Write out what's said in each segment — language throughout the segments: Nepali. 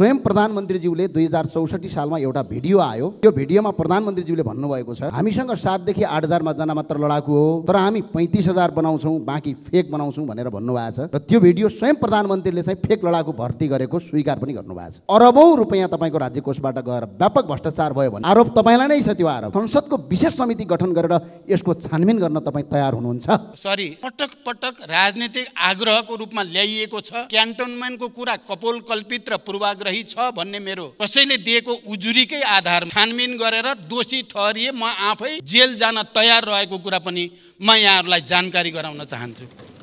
स्वयं प्रधानमन्त्रीज्यूले दुई हजार चौसठी सालमा एउटा भिडियो आयो त्यो भिडियोमा प्रधानमन्त्रीज्यूले भन्नुभएको छ हामीसँग सातदेखि आठ हजार जना मात्र लडाकु हो तर हामी पैँतिस हजार बनाउँछौँ बाँकी फेक बनाउँछौँ भनेर भन्नुभएको छ र त्यो भिडियो स्वयं प्रधानमन्त्रीले चाहिँ फेक लडाकु भर्ती गरेको स्वीकार पनि गर्नुभएको छ अरबौँ रुपियाँ तपाईँको राज्य कोषबाट गएर व्यापक भ्रष्टाचार भयो भने आरोप तपाईँलाई नै छ त्यो आरोप संसदको विशेष समिति गठन गरेर यसको छानबिन गर्न तपाईँ तयार हुनुहुन्छ सरी पटक पटक राजनीतिक आग्रहको रूपमा ल्याइएको छ क्यान्टोनमेन्टको कुरा कपोल कल्पित र पूर्वाग्र आग्रही छ भन्ने मेरो कसैले दिएको उजुरीकै आधारमा छानबिन गरेर दोषी ठहरिए म आफै जेल जान तयार रहेको कुरा पनि म यहाँहरूलाई जानकारी गराउन चाहन्छु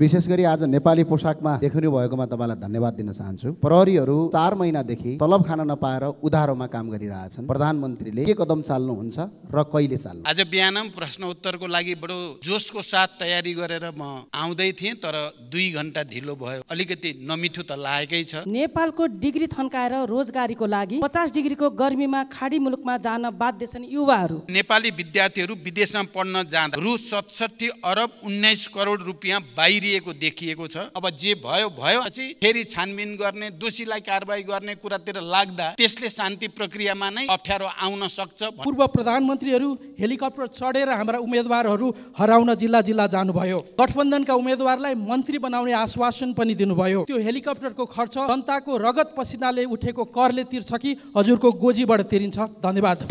विशेष गरी आज नेपाली पोसाकमा देखिनु भएकोमा तपाईँलाई धन्यवाद दिन चाहन्छु प्रहरीहरू चार महिनादेखि तलब खान नपाएर उधारोमा काम गरिरहेछन् प्रधानमन्त्रीले के कदम चाल्नुहुन्छ र कहिले चाल्नु आज बिहान प्रश्न उत्तरको लागि बडो जोसको साथ तयारी गरेर म आउँदै थिएँ तर दुई घन्टा ढिलो भयो अलिकति नमिठो त लागेकै छ नेपालको डिग्री थन्काएर रोजगारीको लागि पचास डिग्रीको गर्मीमा खाडी मुलुकमा जान बाध्य छन् युवाहरू नेपाली विद्यार्थीहरू विदेशमा पढ्न जाँदा रु सतसठी अरब उन्नाइस करोड रुपियाँ बाहिर गरिदिएको देखिएको छ अब जे भयो भयो पछि फेरि छानबिन गर्ने दोषीलाई कारवाही गर्ने कुरातिर लाग्दा त्यसले शान्ति प्रक्रियामा नै अप्ठ्यारो आउन सक्छ पूर्व प्रधानमन्त्रीहरू हेलिकप्टर चढेर हाम्रा उम्मेद्वारहरू हराउन जिल्ला जिल्ला जानुभयो गठबन्धनका उम्मेद्वारलाई मन्त्री बनाउने आश्वासन पनि दिनुभयो त्यो हेलिकप्टरको खर्च जनताको रगत पसिनाले उठेको करले तिर्छ कि हजुरको गोजीबाट तिरिन्छ धन्यवाद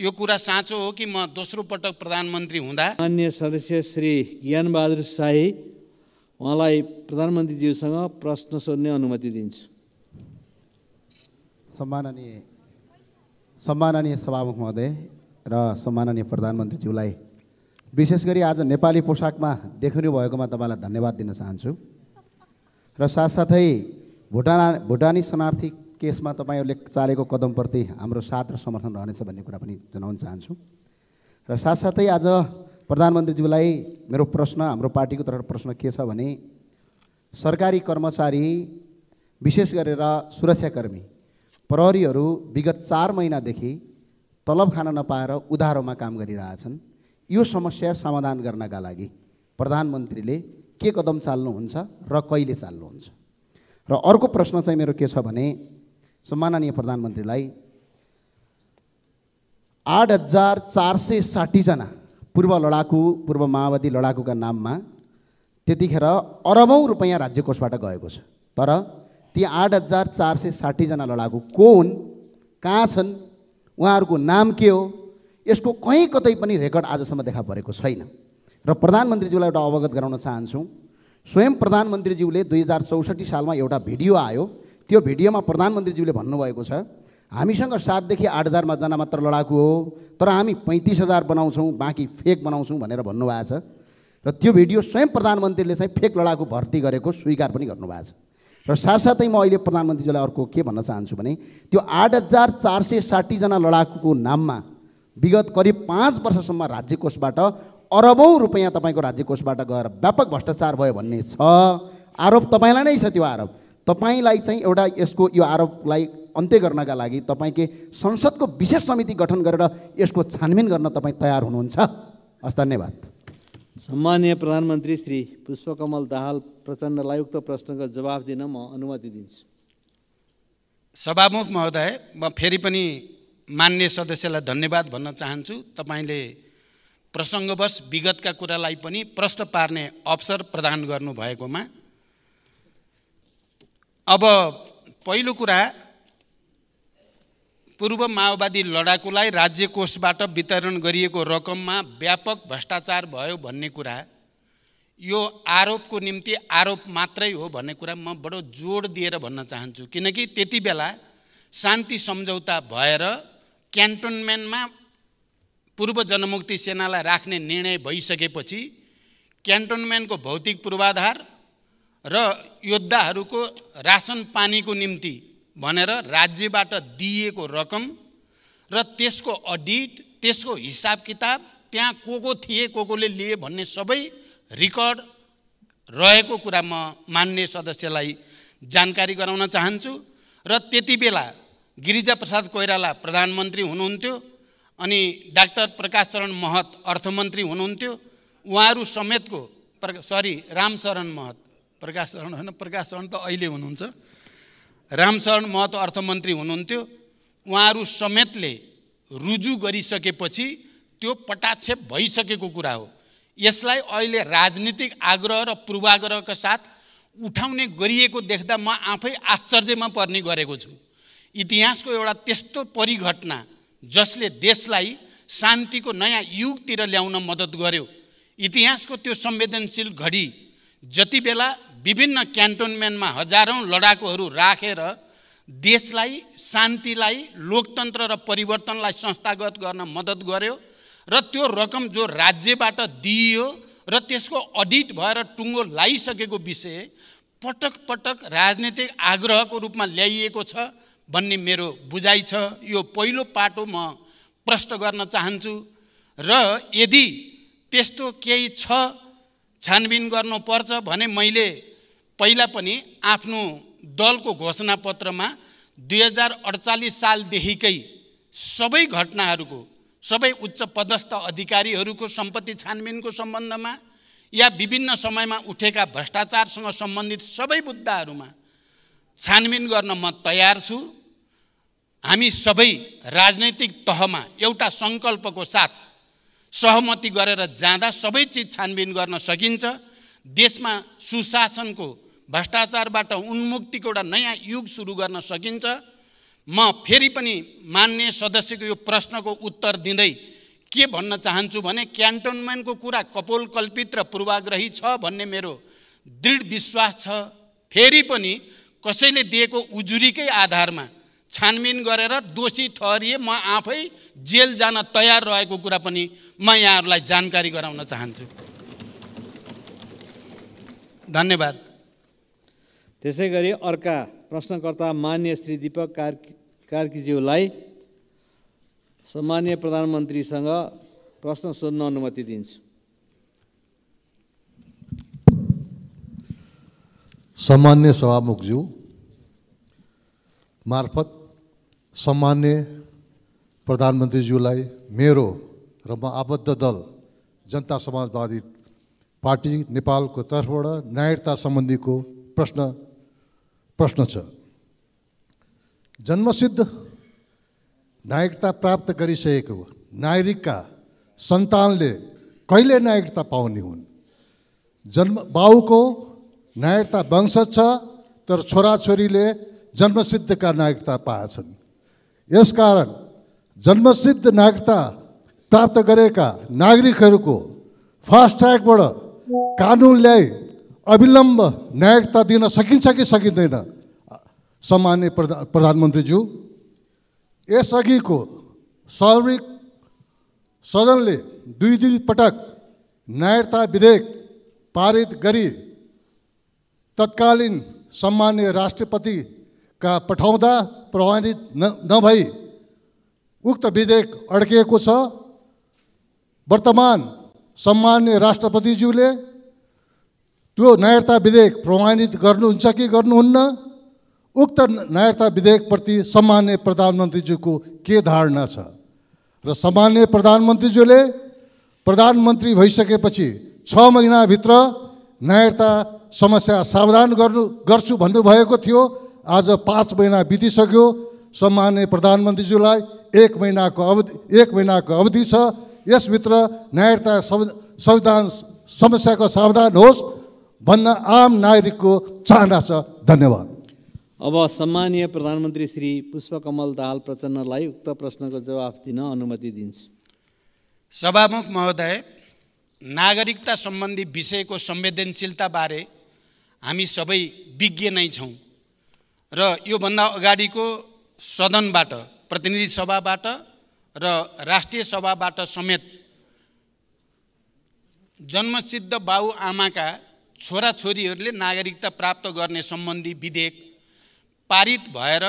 यो कुरा साँचो हो कि म दोस्रो पटक प्रधानमन्त्री हुँदा मान्य सदस्य श्री ज्ञानबहादुर शाही उहाँलाई प्रधानमन्त्रीज्यूसँग प्रश्न सोध्ने अनुमति दिन्छु सम्माननीय सम्माननीय सभामुख महोदय र सम्माननीय प्रधानमन्त्रीज्यूलाई विशेष गरी आज नेपाली पोसाकमा देखिनु भएकोमा तपाईँलाई धन्यवाद दिन चाहन्छु र साथसाथै भुटान भुटानी शरणार्थी केसमा तपाईँहरूले चालेको कदमप्रति हाम्रो साथ र समर्थन रहनेछ भन्ने कुरा पनि जनाउन चाहन्छु र साथसाथै आज प्रधानमन्त्रीज्यूलाई मेरो प्रश्न हाम्रो पार्टीको तर्फ प्रश्न के छ भने सरकारी कर्मचारी विशेष गरेर सुरक्षाकर्मी प्रहरीहरू विगत चार महिनादेखि तलब खान नपाएर उधारोमा काम गरिरहेछन् यो समस्या समाधान गर्नका लागि प्रधानमन्त्रीले के कदम चाल्नुहुन्छ र कहिले चाल्नुहुन्छ र अर्को प्रश्न चाहिँ मेरो के छ भने सम्माननीय प्रधानमन्त्रीलाई आठ हजार चार सय साठीजना पूर्व लडाकु पूर्व माओवादी लडाकुका नाममा त्यतिखेर अरबौँ रुपियाँ राज्य कोषबाट गएको छ तर ती आठ हजार चार सय साठीजना लडाकु को हुन् कहाँ छन् उहाँहरूको नाम के हो यसको कहीँ कतै पनि रेकर्ड आजसम्म देखा परेको छैन र प्रधानमन्त्रीज्यूलाई एउटा अवगत गराउन चाहन्छु स्वयं प्रधानमन्त्रीज्यूले दुई हजार चौसठी सालमा एउटा भिडियो आयो त्यो भिडियोमा प्रधानमन्त्रीज्यूले भन्नुभएको छ हामीसँग सातदेखि आठ हजारमा जना मात्र लडाकु हो तर हामी पैँतिस हजार बनाउँछौँ बाँकी फेक बनाउँछौँ भनेर भन्नुभएको छ र त्यो भिडियो स्वयं प्रधानमन्त्रीले चाहिँ फेक लडाकु भर्ती गरेको स्वीकार पनि गर्नुभएको छ र साथसाथै म अहिले प्रधानमन्त्रीज्यूलाई अर्को के भन्न चाहन्छु भने त्यो आठ हजार चार सय साठीजना लडाकुको नाममा विगत करिब पाँच वर्षसम्म राज्य कोषबाट अरबौँ रुपियाँ तपाईँको राज्य कोषबाट गएर व्यापक भ्रष्टाचार भयो भन्ने छ आरोप तपाईँलाई नै छ त्यो आरोप तपाईँलाई चाहिँ एउटा यसको यो आरोपलाई अन्त्य गर्नका लागि तपाईँकै संसदको विशेष समिति गठन गरेर यसको छानबिन गर्न तपाईँ तयार हुनुहुन्छ हस् धन्यवाद सम्मान्य प्रधानमन्त्री श्री पुष्पकमल दाहाल प्रचण्डलाई उक्त प्रश्नको जवाब दिन म अनुमति दिन्छु सभामुख महोदय म फेरि पनि मान्य सदस्यलाई धन्यवाद भन्न चाहन्छु तपाईँले प्रसङ्गवश विगतका कुरालाई पनि प्रश्न पार्ने अवसर प्रदान गर्नुभएकोमा अब पहिलो कुरा पूर्व माओवादी लडाकुलाई राज्य कोषबाट वितरण गरिएको रकममा व्यापक भ्रष्टाचार भयो भन्ने कुरा यो आरोपको निम्ति आरोप मात्रै हो भन्ने कुरा म बडो जोड दिएर भन्न चाहन्छु किनकि त्यति बेला शान्ति सम्झौता भएर क्यान्टोनमेन्टमा पूर्व जनमुक्ति सेनालाई राख्ने निर्णय भइसकेपछि क्यान्टोनमेन्टको भौतिक पूर्वाधार र योद्धाहरूको रासन पानीको निम्ति भनेर राज्यबाट दिइएको रकम र त्यसको अडिट त्यसको हिसाब किताब त्यहाँ को को थिए को कोले लिए भन्ने सबै रेकर्ड रहेको कुरा म मान्ने सदस्यलाई जानकारी गराउन चाहन्छु र त्यति बेला गिरिजाप्रसाद कोइराला प्रधानमन्त्री हुनुहुन्थ्यो अनि डाक्टर प्रकाश चरण महत अर्थमन्त्री हुनुहुन्थ्यो उहाँहरू समेतको सरी रामशरण महत प्रकाश शरण होइन प्रकाश शरण त अहिले हुनुहुन्छ रामशरण महतो अर्थमन्त्री हुनुहुन्थ्यो उहाँहरू समेतले रुजु गरिसकेपछि त्यो पटाक्षेप भइसकेको कुरा हो यसलाई अहिले राजनीतिक आग्रह र पूर्वाग्रहका साथ उठाउने गरिएको देख्दा म आफै आश्चर्यमा पर्ने गरेको छु इतिहासको एउटा त्यस्तो परिघटना जसले देशलाई शान्तिको नयाँ युगतिर ल्याउन मद्दत गर्यो इतिहासको त्यो संवेदनशील घडी जति बेला विभिन्न क्यान्टोनमेन्टमा हजारौँ लडाकुहरू राखेर देशलाई शान्तिलाई लोकतन्त्र र परिवर्तनलाई संस्थागत गर्न मद्दत गर्यो र त्यो रकम जो राज्यबाट दिइयो र त्यसको अडिट भएर टुङ्गो लगाइसकेको विषय पटक पटक राजनीतिक आग्रहको रूपमा ल्याइएको छ भन्ने मेरो बुझाइ छ यो पहिलो पाटो म प्रष्ट गर्न चाहन्छु र यदि त्यस्तो केही छ छानबिन गर्नुपर्छ भने मैले पहिला पनि आफ्नो दलको घोषणापत्रमा दुई हजार अडचालिस सालदेखिकै सबै घटनाहरूको सबै उच्च पदस्थ अधिकारीहरूको सम्पत्ति छानबिनको सम्बन्धमा या विभिन्न समयमा उठेका भ्रष्टाचारसँग सम्बन्धित सबै मुद्दाहरूमा छानबिन गर्न म तयार छु हामी सबै राजनैतिक तहमा एउटा सङ्कल्पको साथ सहमति गरेर जाँदा सबै चिज छानबिन गर्न सकिन्छ देशमा सुशासनको भ्रष्टाचारबाट उन्मुक्तिको एउटा नयाँ युग सुरु गर्न सकिन्छ म फेरि पनि मान्य सदस्यको यो प्रश्नको उत्तर दिँदै के भन्न चाहन्छु भने क्यान्टोनमेन्टको कुरा कपोलकल्पित र पूर्वाग्रही छ भन्ने मेरो दृढ विश्वास छ फेरि पनि कसैले दिएको उजुरीकै आधारमा छानबिन गरेर दोषी ठहरिए म आफै जेल जान तयार रहेको कुरा पनि म यहाँहरूलाई जानकारी गराउन चाहन्छु धन्यवाद त्यसै गरी अर्का प्रश्नकर्ता मान्य श्री दिपक कार्की कार्कीज्यूलाई सम्मान्य प्रधानमन्त्रीसँग प्रश्न सोध्न अनुमति दिन्छु सम्मान्य सभामुखज्यू मार्फत सम्मान्य प्रधानमन्त्रीज्यूलाई मेरो र म आबद्ध दल जनता समाजवादी पार्टी नेपालको तर्फबाट न्यायता सम्बन्धीको प्रश्न प्रश्न छ जन्मसिद्ध नागरिकता प्राप्त गरिसकेको नागरिकका सन्तानले कहिले नागरिकता पाउने हुन् जन्म बाउको नागरिकता वंशज छ तर छोराछोरीले जन्मसिद्धका नागरिकता पाएछन् यसकारण जन्मसिद्ध नागरिकता प्राप्त गरेका नागरिकहरूको फास्ट ट्र्याकबाट कानुन ल्याई अविलम्ब न्यायिकता दिन सकिन्छ कि सकिँदैन सामान्य प्रधा प्रधानमन्त्रीज्यू यसअघिको सार्वजनिक सदनले दुई दुई पटक न्यायता विधेयक पारित गरी तत्कालीन सम्मान्य राष्ट्रपतिका पठाउँदा प्रभावित न नभई उक्त विधेयक अड्किएको छ वर्तमान सम्मान्य राष्ट्रपतिज्यूले त्यो नायरता विधेयक प्रमाणित गर्नुहुन्छ कि गर्नुहुन्न उक्त नायरता विधेयकप्रति सामान्य प्रधानमन्त्रीज्यूको के धारणा छ र सामान्य प्रधानमन्त्रीज्यूले प्रधानमन्त्री भइसकेपछि छ महिनाभित्र नायरता समस्या सावधान गर्नु गर्छु भन्नुभएको थियो आज पाँच महिना बितिसक्यो सम्मान्य प्रधानमन्त्रीज्यूलाई एक महिनाको अवधि एक महिनाको अवधि छ यसभित्र नागरिकता संविधान समस्याको सावधान होस् भन्न आम नागरिकको चाहना छ धन्यवाद अब सम्मानीय प्रधानमन्त्री श्री पुष्पकमल दाहाल प्रचण्डलाई उक्त प्रश्नको जवाफ दिन अनुमति दिन्छु सभामुख महोदय नागरिकता सम्बन्धी विषयको संवेदनशीलताबारे हामी सबै विज्ञ नै छौँ र योभन्दा अगाडिको सदनबाट प्रतिनिधि सभाबाट र राष्ट्रिय सभाबाट समेत जन्मसिद्ध बाबुआमाका छोराछोरीहरूले नागरिकता प्राप्त गर्ने सम्बन्धी विधेयक पारित भएर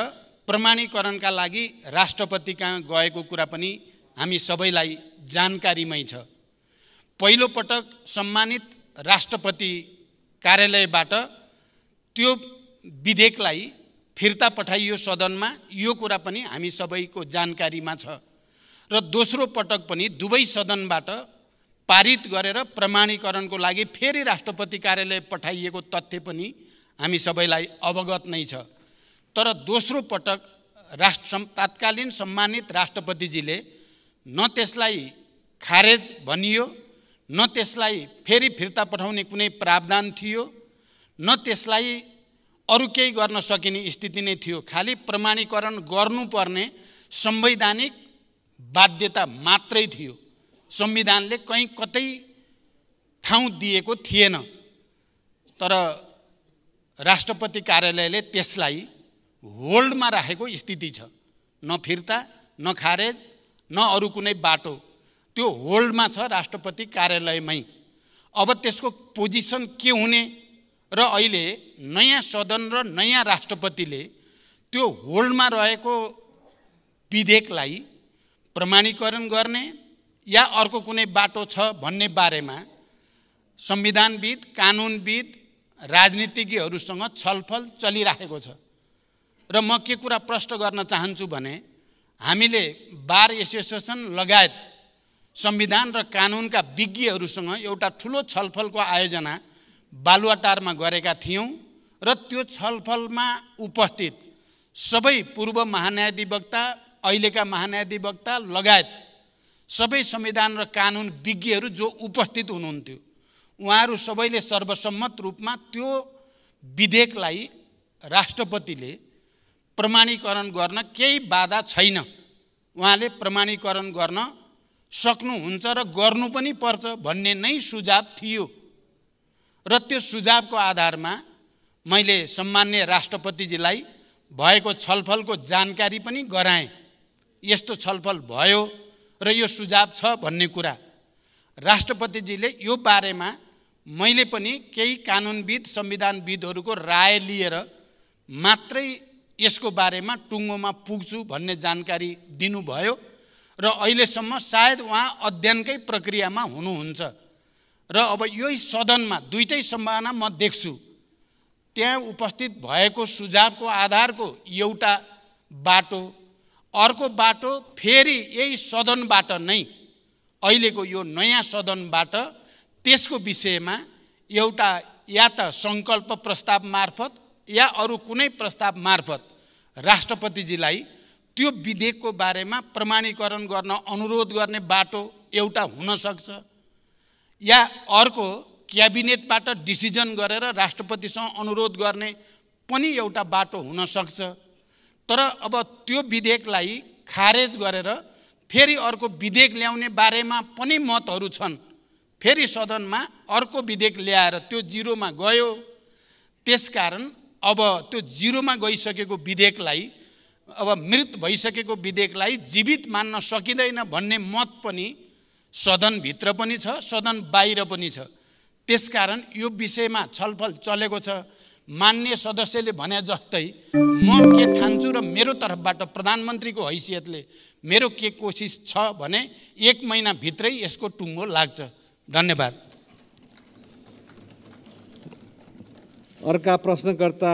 प्रमाणीकरणका लागि राष्ट्रपति कहाँ गएको कुरा पनि हामी सबैलाई जानकारीमै छ पहिलोपटक सम्मानित राष्ट्रपति कार्यालयबाट त्यो विधेयकलाई फिर्ता पठाइयो सदनमा यो कुरा पनि हामी सबैको जानकारीमा छ र दोस्रो पटक पनि दुवै सदनबाट पारित गरेर प्रमाणीकरणको लागि फेरि राष्ट्रपति कार्यालय पठाइएको तथ्य पनि हामी सबैलाई अवगत नै छ तर दोस्रो पटक राष्ट्र तात्कालीन सम्मानित राष्ट्रपतिजीले न त्यसलाई खारेज भनियो न त्यसलाई फेरि फिर्ता पठाउने कुनै प्रावधान थियो न त्यसलाई अरू केही गर्न सकिने स्थिति नै थियो खालि प्रमाणीकरण गर्नुपर्ने संवैधानिक बाध्यता मात्रै थियो संविधानले कहीँ कतै ठाउँ दिएको थिएन तर राष्ट्रपति कार्यालयले त्यसलाई होल्डमा राखेको स्थिति छ न फिर्ता न खारेज न अरू कुनै बाटो त्यो होल्डमा छ राष्ट्रपति कार्यालयमै अब त्यसको पोजिसन के हुने र अहिले नयाँ सदन र नयाँ राष्ट्रपतिले त्यो होल्डमा रहेको विधेयकलाई प्रमाणीकरण गर्ने या अर्को कुनै बाटो छ भन्ने बारेमा संविधानविद कानुनविद राजनीतिज्ञहरूसँग छलफल चलिराखेको छ र म के कुरा प्रष्ट गर्न चाहन्छु भने हामीले बार एसोसिएसन लगायत संविधान र कानुनका विज्ञहरूसँग एउटा ठुलो छलफलको आयोजना बालुवाटारमा गरेका थियौँ र त्यो छलफलमा उपस्थित सबै पूर्व महान्यायाधिवक्ता अहिलेका महान्यायाधिवक्ता लगायत सबै संविधान र कानुन विज्ञहरू जो उपस्थित हुनुहुन्थ्यो उहाँहरू सबैले सर्वसम्मत रूपमा त्यो विधेयकलाई राष्ट्रपतिले प्रमाणीकरण गर्न केही बाधा छैन उहाँले प्रमाणीकरण गर्न सक्नुहुन्छ र गर्नु पनि पर्छ भन्ने नै सुझाव थियो र त्यो सुझावको आधारमा मैले सम्मान्य राष्ट्रपतिजीलाई भएको छलफलको जानकारी पनि गराएँ यस्तो छलफल भयो र यो सुझाव छ भन्ने कुरा राष्ट्रपतिजीले यो बारेमा मैले पनि केही कानुनविद संविधानविदहरूको राय लिएर मात्रै यसको बारेमा टुङ्गोमा पुग्छु भन्ने जानकारी दिनुभयो र अहिलेसम्म सायद उहाँ अध्ययनकै प्रक्रियामा हुनुहुन्छ र अब यही सदनमा दुइटै सम्भावना म देख्छु त्यहाँ उपस्थित भएको सुझावको आधारको एउटा बाटो अर्को बाटो फेरि यही सदनबाट नै अहिलेको यो नयाँ सदनबाट त्यसको विषयमा एउटा या त सङ्कल्प प्रस्ताव मार्फत या अरू कुनै प्रस्ताव मार्फत राष्ट्रपतिजीलाई त्यो विधेयकको बारेमा प्रमाणीकरण गर्न अनुरोध गर्ने बाटो एउटा हुनसक्छ या अर्को क्याबिनेटबाट डिसिजन गरेर राष्ट्रपतिसँग अनुरोध गर्ने पनि एउटा बाटो हुनसक्छ तर अब त्यो विधेयकलाई खारेज गरेर फेरि अर्को विधेयक ल्याउने बारेमा पनि मतहरू छन् फेरि सदनमा अर्को विधेयक ल्याएर त्यो जिरोमा गयो त्यसकारण अब त्यो जिरोमा गइसकेको विधेयकलाई अब मृत भइसकेको विधेयकलाई जीवित मान्न सकिँदैन भन्ने मत पनि सदनभित्र पनि छ सदन बाहिर पनि छ त्यसकारण यो विषयमा छलफल चलेको छ मान्य सदस्यले भने जस्तै म के ठान्छु र मेरो तर्फबाट प्रधानमन्त्रीको हैसियतले मेरो के कोसिस छ भने एक महिनाभित्रै यसको टुङ्गो लाग्छ धन्यवाद अर्का प्रश्नकर्ता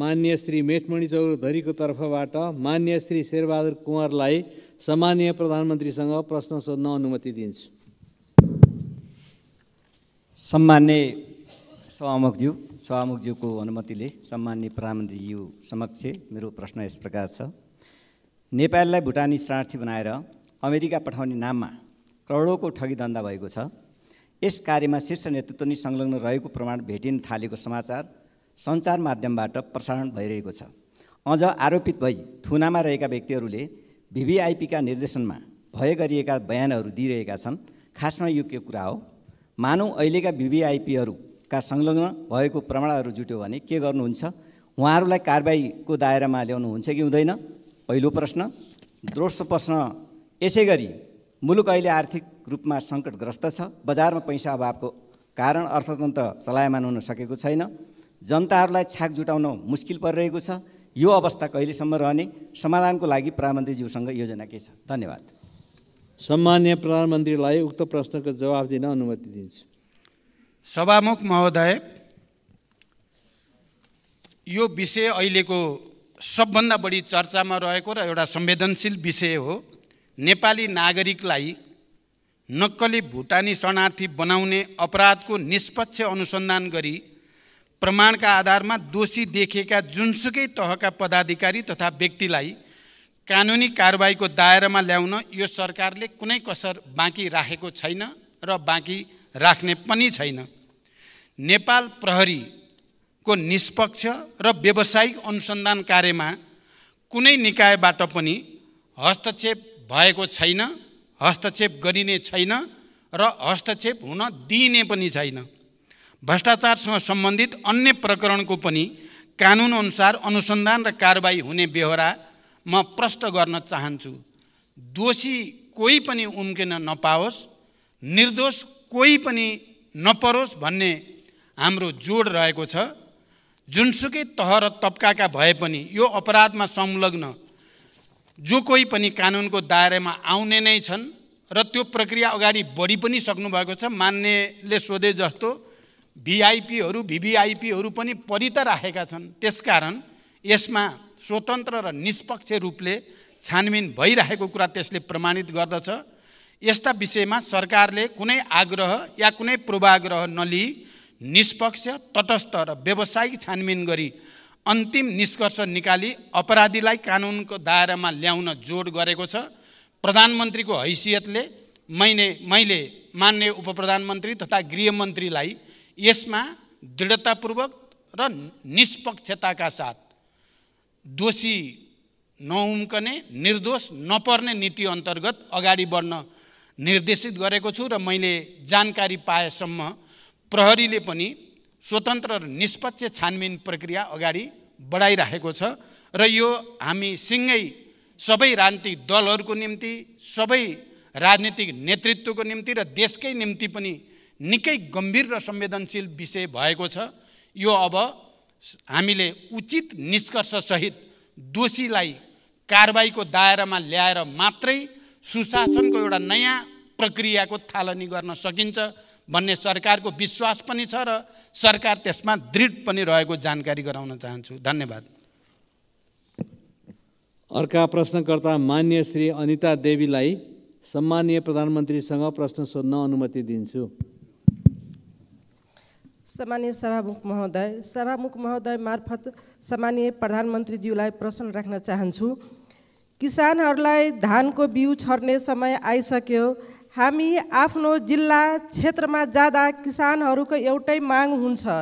मान्य श्री मेटमणि चौधरीको तर्फबाट मान्य श्री शेरबहादुर कुँवरलाई सामान्य प्रधानमन्त्रीसँग प्रश्न सोध्न अनुमति दिन्छु सम्मान्य सभामुखज्यू सभामुखज्यूको अनुमतिले सम्मान्य प्रधानमन्त्रीज्यू समक्ष मेरो प्रश्न यस प्रकार छ नेपाललाई भुटानी शरणार्थी बनाएर अमेरिका पठाउने नाममा करोडौँको ठगीधन्दा भएको छ यस कार्यमा शीर्ष नेतृत्व नै संलग्न रहेको प्रमाण भेटिन थालेको समाचार सञ्चार माध्यमबाट प्रसारण भइरहेको छ अझ आरोपित भई थुनामा रहेका व्यक्तिहरूले भिभिआइपीका निर्देशनमा भय गरिएका बयानहरू दिइरहेका छन् खासमा यो के कुरा हो मानौ अहिलेका भिभिआइपीहरू का संलग्न भएको प्रमाणहरू जुट्यो भने के गर्नुहुन्छ उहाँहरूलाई कारबाहीको दायरामा ल्याउनुहुन्छ कि हुँदैन पहिलो प्रश्न दोस्रो प्रश्न यसै गरी मुलुक अहिले आर्थिक रूपमा सङ्कटग्रस्त छ बजारमा पैसा अभावको कारण अर्थतन्त्र चलायमान हुन सकेको छैन जनताहरूलाई छाक जुटाउन मुस्किल परिरहेको छ यो अवस्था कहिलेसम्म रहने समाधानको लागि प्रधानमन्त्रीज्यूसँग योजना के छ धन्यवाद सम्मान्य प्रधानमन्त्रीलाई उक्त प्रश्नको जवाब दिन अनुमति दिन्छु सभामुख महोदय यो विषय अहिलेको सबभन्दा बढी चर्चामा रहेको र एउटा संवेदनशील विषय हो नेपाली नागरिकलाई नक्कली भुटानी शरणार्थी बनाउने अपराधको निष्पक्ष अनुसन्धान गरी प्रमाणका आधारमा दोषी देखेका जुनसुकै तहका पदाधिकारी तथा व्यक्तिलाई कानुनी कारवाहीको दायरामा ल्याउन यो सरकारले कुनै कसर बाँकी राखेको छैन र बाँकी राख्ने पनि छैन नेपाल प्रहरीको निष्पक्ष र व्यावसायिक अनुसन्धान कार्यमा कुनै निकायबाट पनि हस्तक्षेप भएको छैन हस्तक्षेप गरिने छैन र हस्तक्षेप हुन दिइने पनि छैन भ्रष्टाचारसँग सम्बन्धित अन्य प्रकरणको पनि कानुनअनुसार अनुसन्धान र कारवाही हुने बेहोरा म प्रष्ट गर्न चाहन्छु दोषी कोही पनि उम्किन नपाओस् निर्दोष कोही पनि नपरोस् भन्ने हाम्रो जोड रहेको छ जुनसुकै तह र तब्काका भए पनि यो अपराधमा संलग्न जो कोही पनि कानुनको दायरामा आउने नै छन् र त्यो प्रक्रिया अगाडि बढी पनि सक्नुभएको छ मान्यले सोधे जस्तो भिआइपीहरू भिभिआइपीहरू पनि परि त राखेका छन् त्यसकारण यसमा स्वतन्त्र र निष्पक्ष रूपले छानबिन भइरहेको कुरा त्यसले प्रमाणित गर्दछ यस्ता विषयमा सरकारले कुनै आग्रह या कुनै पूर्वाग्रह नलिई निष्पक्ष तटस्थ र व्यावसायिक छानबिन गरी अन्तिम निष्कर्ष निकाली अपराधीलाई कानुनको दायरामा ल्याउन जोड गरेको छ प्रधानमन्त्रीको हैसियतले मैले मैले मान्य उप प्रधानमन्त्री तथा गृहमन्त्रीलाई यसमा दृढतापूर्वक र निष्पक्षताका साथ दोषी नहुम्कने निर्दोष नपर्ने नीति अन्तर्गत अगाडि बढ्न निर्देशित गरेको छु र मैले जानकारी पाएसम्म प्रहरीले पनि स्वतन्त्र र निष्पक्ष छानबिन प्रक्रिया अगाडि बढाइराखेको छ र यो हामी सिँगै सबै राजनीतिक दलहरूको निम्ति सबै राजनीतिक नेतृत्वको निम्ति र देशकै निम्ति पनि निकै गम्भीर र संवेदनशील विषय भएको छ यो अब हामीले उचित निष्कर्षसहित दोषीलाई कारबाहीको दायरामा ल्याएर मात्रै सुशासनको एउटा नयाँ प्रक्रियाको थालनी गर्न सकिन्छ भन्ने सरकारको विश्वास पनि छ र सरकार त्यसमा दृढ पनि रहेको जानकारी गराउन चाहन्छु धन्यवाद अर्का प्रश्नकर्ता मान्य श्री अनिता देवीलाई सम्मानीय प्रधानमन्त्रीसँग प्रश्न सोध्न अनुमति दिन्छु सामान्य सभामुख महोदय सभामुख महोदय मार्फत सामान्य प्रधानमन्त्रीज्यूलाई प्रश्न राख्न चाहन्छु किसानहरूलाई धानको बिउ छर्ने समय आइसक्यो हामी आफ्नो जिल्ला क्षेत्रमा जाँदा किसानहरूको एउटै माग हुन्छ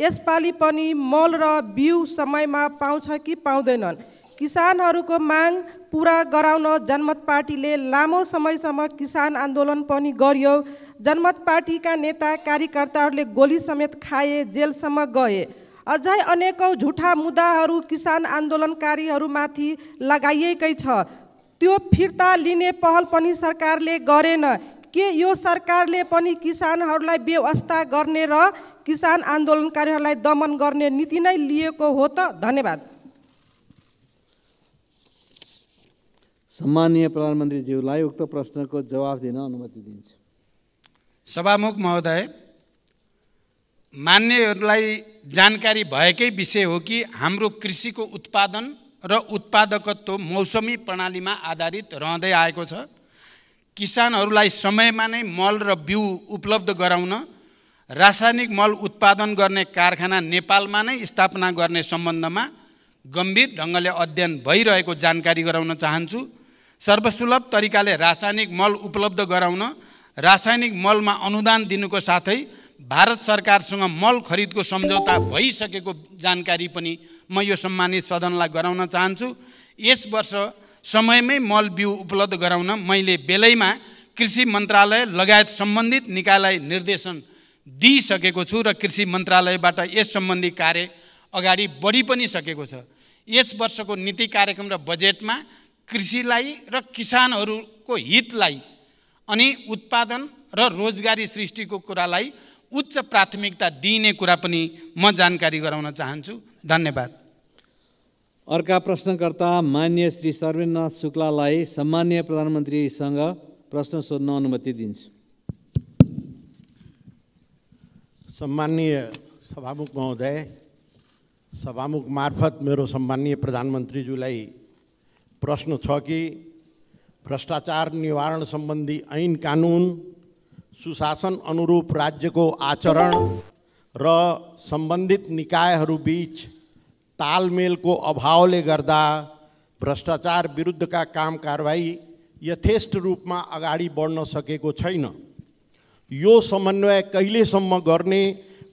यसपालि पनि मल र बिउ समयमा पाउँछ कि पाउँदैनन् किसानहरूको माग पुरा गराउन जनमत पार्टीले लामो समयसम्म किसान आन्दोलन पनि गर्यो जनमत पार्टीका नेता कार्यकर्ताहरूले गोली समेत खाए जेलसम्म गए अझै अनेकौँ झुठा मुद्दाहरू किसान आन्दोलनकारीहरूमाथि लगाइएकै छ त्यो फिर्ता लिने पहल पनि सरकारले गरेन के यो सरकारले पनि किसानहरूलाई व्यवस्था गर्ने र किसान आन्दोलनकारीहरूलाई दमन गर्ने नीति नै लिएको हो त धन्यवाद सम्मानीय प्रधानमन्त्रीज्यूलाई उक्त प्रश्नको जवाफ दिन अनुमति दिन्छु सभामुख महोदय मान्यहरूलाई जानकारी भएकै विषय हो कि हाम्रो कृषिको उत्पादन र उत्पादकत्व मौसमी प्रणालीमा आधारित रहँदै आएको छ किसानहरूलाई समयमा नै मल र बिउ उपलब्ध गराउन रासायनिक मल उत्पादन गर्ने कारखाना नेपालमा नै स्थापना गर्ने सम्बन्धमा गम्भीर ढङ्गले अध्ययन भइरहेको जानकारी गराउन चाहन्छु सर्वसुलभ तरिकाले रासायनिक मल उपलब्ध गराउन रासायनिक मलमा अनुदान दिनुको साथै भारत सरकारसँग मल खरिदको सम्झौता भइसकेको जानकारी पनि म यो सम्मानित सदनलाई गराउन चाहन्छु यस वर्ष समयमै मल बिउ उपलब्ध गराउन मैले बेलैमा कृषि मन्त्रालय लगायत सम्बन्धित निकायलाई निर्देशन दिइसकेको छु र कृषि मन्त्रालयबाट यस सम्बन्धी कार्य अगाडि बढी पनि सकेको छ यस वर्षको नीति कार्यक्रम र बजेटमा कृषिलाई र किसानहरूको हितलाई अनि उत्पादन र रोजगारी सृष्टिको कुरालाई उच्च प्राथमिकता दिइने कुरा पनि म जानकारी गराउन चाहन्छु धन्यवाद अर्का प्रश्नकर्ता मान्य श्री सर्वेन्द्रनाथ शुक्लालाई सम्मान्य प्रधानमन्त्रीसँग प्रश्न सोध्न अनुमति दिन्छु सम्मान्य सभामुख महोदय सभामुख मार्फत मेरो सम्मान्य प्रधानमन्त्रीज्यूलाई प्रश्न छ कि भ्रष्टाचार निवारण सम्बन्धी ऐन कानुन सुशासन अनुरूप राज्यको आचरण र सम्बन्धित निकायहरूबिच तालमेलको अभावले गर्दा भ्रष्टाचार विरुद्धका काम कारवाही यथेष्ट रूपमा अगाडि बढ्न सकेको छैन यो समन्वय कहिलेसम्म गर्ने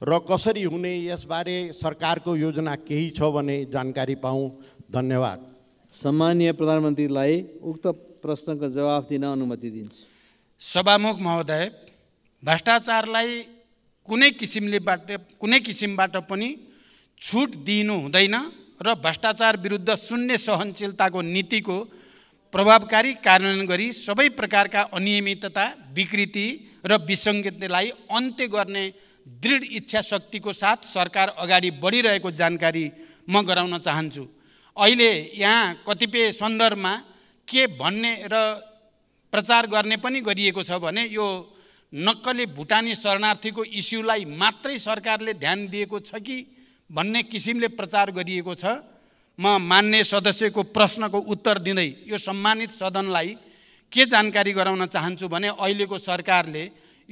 र कसरी हुने यसबारे सरकारको योजना केही छ भने जानकारी पाउँ धन्यवाद सम्मान्य प्रधानमन्त्रीलाई उक्त प्रश्नको जवाफ दिन अनुमति दिन्छु सभामुख महोदय भ्रष्टाचारलाई कुनै किसिमलेबाट कुनै किसिमबाट पनि छुट दिइनु हुँदैन र भ्रष्टाचार विरुद्ध शून्य सहनशीलताको नीतिको प्रभावकारी कार्यान्वयन गरी सबै प्रकारका अनियमितता विकृति र विसङ्गतिलाई अन्त्य गर्ने दृढ इच्छा शक्तिको साथ सरकार अगाडि बढिरहेको जानकारी म गराउन चाहन्छु अहिले यहाँ कतिपय सन्दर्भमा के भन्ने र प्रचार गर्ने पनि गरिएको छ भने यो नक्कली भुटानी शरणार्थीको इस्युलाई मात्रै सरकारले ध्यान दिएको छ कि भन्ने किसिमले प्रचार गरिएको छ म मान्ने सदस्यको प्रश्नको उत्तर दिँदै यो सम्मानित सदनलाई के जानकारी गराउन चाहन्छु भने अहिलेको सरकारले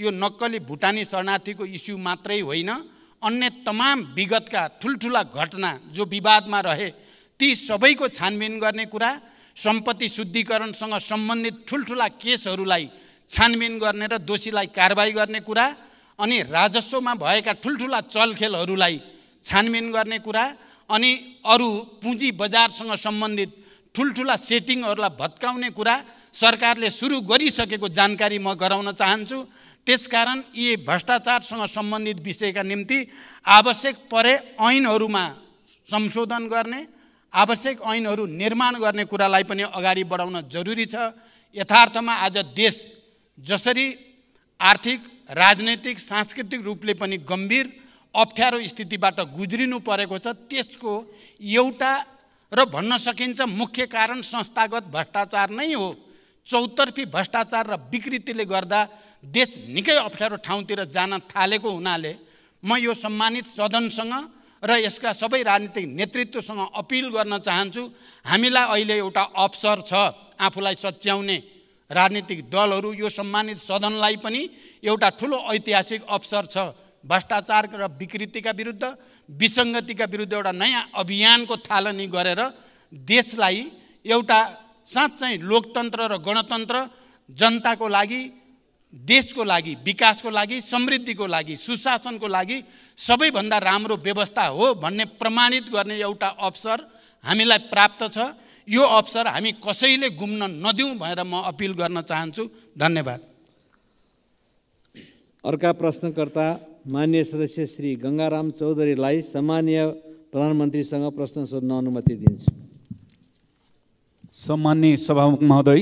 यो नक्कली भुटानी शरणार्थीको इस्यु मात्रै होइन अन्य तमाम विगतका ठुल्ठुला घटना जो विवादमा रहे ती सबैको छानबिन गर्ने कुरा सम्पत्ति शुद्धिकरणसँग सम्बन्धित ठुल्ठुला केसहरूलाई छानबिन गर्ने र दोषीलाई कारवाही गर्ने कुरा अनि राजस्वमा भएका ठुल्ठुला चलखेलहरूलाई छानबिन गर्ने कुरा अनि अरू पुँजी बजारसँग सम्बन्धित ठुल्ठुला सेटिङहरूलाई भत्काउने कुरा सरकारले सुरु गरिसकेको जानकारी म गराउन चाहन्छु त्यसकारण यी भ्रष्टाचारसँग सम्बन्धित विषयका निम्ति आवश्यक परे ऐनहरूमा संशोधन गर्ने आवश्यक ऐनहरू निर्माण गर्ने कुरालाई पनि अगाडि बढाउन जरुरी छ यथार्थमा आज देश जसरी आर्थिक राजनैतिक सांस्कृतिक रूपले पनि गम्भीर अप्ठ्यारो स्थितिबाट गुज्रिनु परेको छ त्यसको एउटा र भन्न सकिन्छ मुख्य कारण संस्थागत भ्रष्टाचार नै हो चौतर्फी भ्रष्टाचार र विकृतिले गर्दा देश निकै अप्ठ्यारो ठाउँतिर जान थालेको हुनाले म यो सम्मानित सदनसँग र यसका सबै राजनीतिक नेतृत्वसँग अपिल गर्न चाहन्छु हामीलाई अहिले एउटा अवसर छ आफूलाई सच्याउने राजनीतिक दलहरू यो सम्मानित सदनलाई पनि एउटा ठुलो ऐतिहासिक अवसर छ भ्रष्टाचार र विकृतिका विरुद्ध विसङ्गतिका विरुद्ध एउटा नयाँ अभियानको थालनी गरेर देशलाई एउटा साँच्चै लोकतन्त्र र गणतन्त्र जनताको लागि देशको लागि विकासको लागि समृद्धिको लागि सुशासनको लागि सबैभन्दा राम्रो व्यवस्था हो भन्ने प्रमाणित गर्ने एउटा अवसर हामीलाई प्राप्त छ यो अवसर हामी कसैले गुम्न नदिउँ भनेर म अपिल गर्न चाहन्छु धन्यवाद अर्का प्रश्नकर्ता मान्य सदस्य श्री गङ्गाराम चौधरीलाई सामान्य प्रधानमन्त्रीसँग प्रश्न सोध्न अनुमति दिन्छु सम्मान्य सभामुख महोदय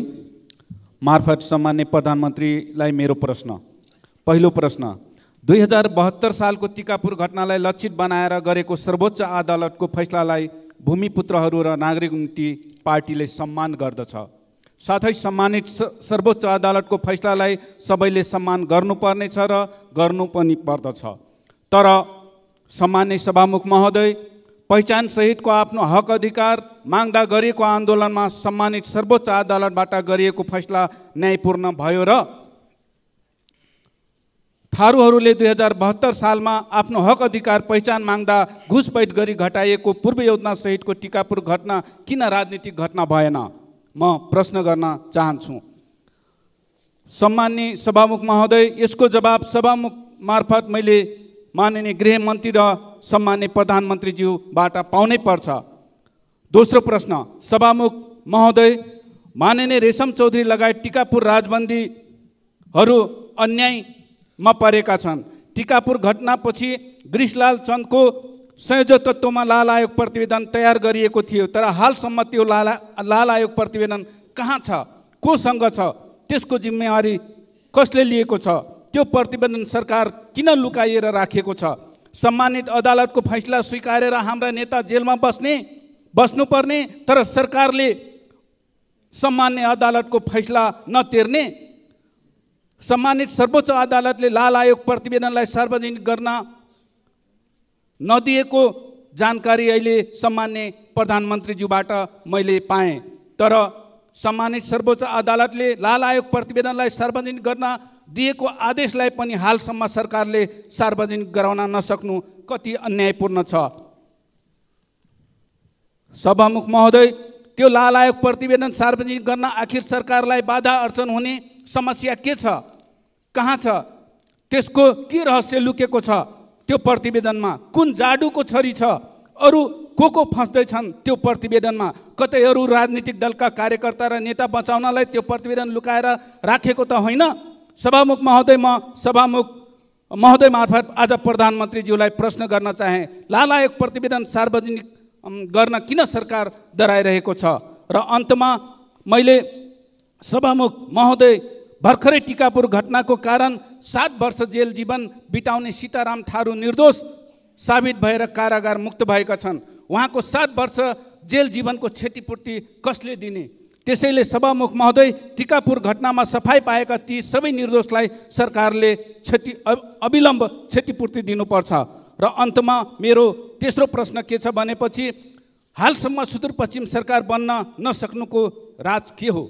मार्फत सम्मान्य प्रधानमन्त्रीलाई मेरो प्रश्न पहिलो प्रश्न दुई हजार बहत्तर सालको टिकापुर घटनालाई लक्षित बनाएर गरेको सर्वोच्च अदालतको फैसलालाई भूमिपुत्रहरू र नागरिक उन्नति पार्टीले सम्मान गर्दछ साथै सम्मानित सर्वोच्च अदालतको फैसलालाई सबैले सम्मान गर्नुपर्नेछ र गर्नु पनि पर्दछ तर सम्मान्य सभामुख महोदय पहिचानसहितको आफ्नो हक अधिकार माग्दा गरिएको आन्दोलनमा सम्मानित सर्वोच्च अदालतबाट गरिएको फैसला न्यायपूर्ण भयो र थारूहरूले दुई हजार बहत्तर सालमा आफ्नो हक अधिकार पहिचान माग्दा घुसपैठ गरी घटाइएको पूर्व योजना सहितको टिकापुर घटना किन राजनीतिक घटना भएन म प्रश्न गर्न चाहन्छु सम्मान्य सभामुख महोदय यसको जवाब सभामुख मार्फत मैले माननीय गृहमन्त्री र सम्मान्य प्रधानमन्त्रीज्यूबाट पाउनै पर्छ दोस्रो प्रश्न सभामुख महोदय माननीय रेशम चौधरी लगायत टिकापुर राजबन्दीहरू अन्याय मा परेका छन् टिकापुर घटनापछि ग्रिसलाल चन्दको संयोजक तत्त्वमा लाल आयोग प्रतिवेदन तयार गरिएको थियो तर हालसम्म त्यो लाला लाल आयोग प्रतिवेदन कहाँ छ कोसँग छ त्यसको जिम्मेवारी कसले लिएको छ त्यो प्रतिवेदन सरकार किन लुकाइएर राखेको छ सम्मानित अदालतको फैसला स्वीकारेर हाम्रा नेता जेलमा बस्ने बस्नुपर्ने तर सरकारले सम्मान्य अदालतको फैसला नतिर्ने सम्मानित सर्वोच्च अदालतले लाल आयोग प्रतिवेदनलाई सार्वजनिक गर्न नदिएको जानकारी अहिले सम्मान्य प्रधानमन्त्रीज्यूबाट मैले पाएँ तर सम्मानित सर्वोच्च अदालतले लाल आयोग प्रतिवेदनलाई सार्वजनिक गर्न दिएको आदेशलाई पनि हालसम्म सरकारले सार्वजनिक गराउन नसक्नु कति अन्यायपूर्ण छ सभामुख महोदय त्यो लाल आयोग प्रतिवेदन सार्वजनिक गर्न आखिर सरकारलाई बाधा अर्चन हुने समस्या के छ कहाँ छ त्यसको के रहस्य लुकेको छ त्यो प्रतिवेदनमा कुन जाडुको छरी छ अरू को को फस्दैछन् त्यो प्रतिवेदनमा कतै अरू राजनीतिक दलका कार्यकर्ता र नेता बचाउनलाई त्यो प्रतिवेदन लुकाएर राखेको त होइन सभामुख महोदय म सभामुख महोदय मार्फत आज प्रधानमन्त्रीज्यूलाई प्रश्न गर्न चाहे लालायक प्रतिवेदन सार्वजनिक गर्न किन सरकार डराइरहेको छ र अन्तमा मैले सभामुख महोदय भर्खरै टिकापुर घटनाको कारण सात वर्ष जेल जीवन बिताउने सीताराम थारू निर्दोष साबित भएर कारागार मुक्त भएका छन् उहाँको सात वर्ष जेल जीवनको क्षतिपूर्ति कसले दिने त्यसैले सभामुख महोदय टिकापुर घटनामा सफाई पाएका ती सबै निर्दोषलाई सरकारले क्षति अविलम्ब क्षतिपूर्ति दिनुपर्छ र अन्तमा मेरो तेस्रो प्रश्न के छ भनेपछि हालसम्म सुदूरपश्चिम सरकार बन्न नसक्नुको राज के हो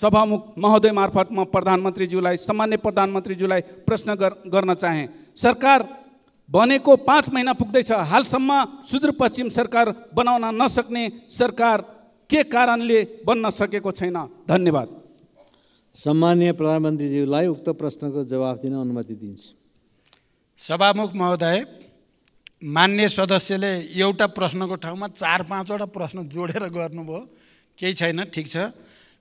सभामुख महोदय मार्फत म प्रधानमन्त्रीज्यूलाई सामान्य प्रधानमन्त्रीज्यूलाई प्रश्न गर, गर्न चाहेँ सरकार बनेको पाँच महिना पुग्दैछ हालसम्म सुदूरपश्चिम सरकार बनाउन नसक्ने सरकार के कारणले बन्न सकेको छैन धन्यवाद सम्मान्य प्रधानमन्त्रीज्यूलाई उक्त प्रश्नको जवाफ दिन अनुमति दिन्छु सभामुख महोदय मान्य सदस्यले एउटा प्रश्नको ठाउँमा चार पाँचवटा प्रश्न जोडेर गर्नुभयो केही छैन ठिक छ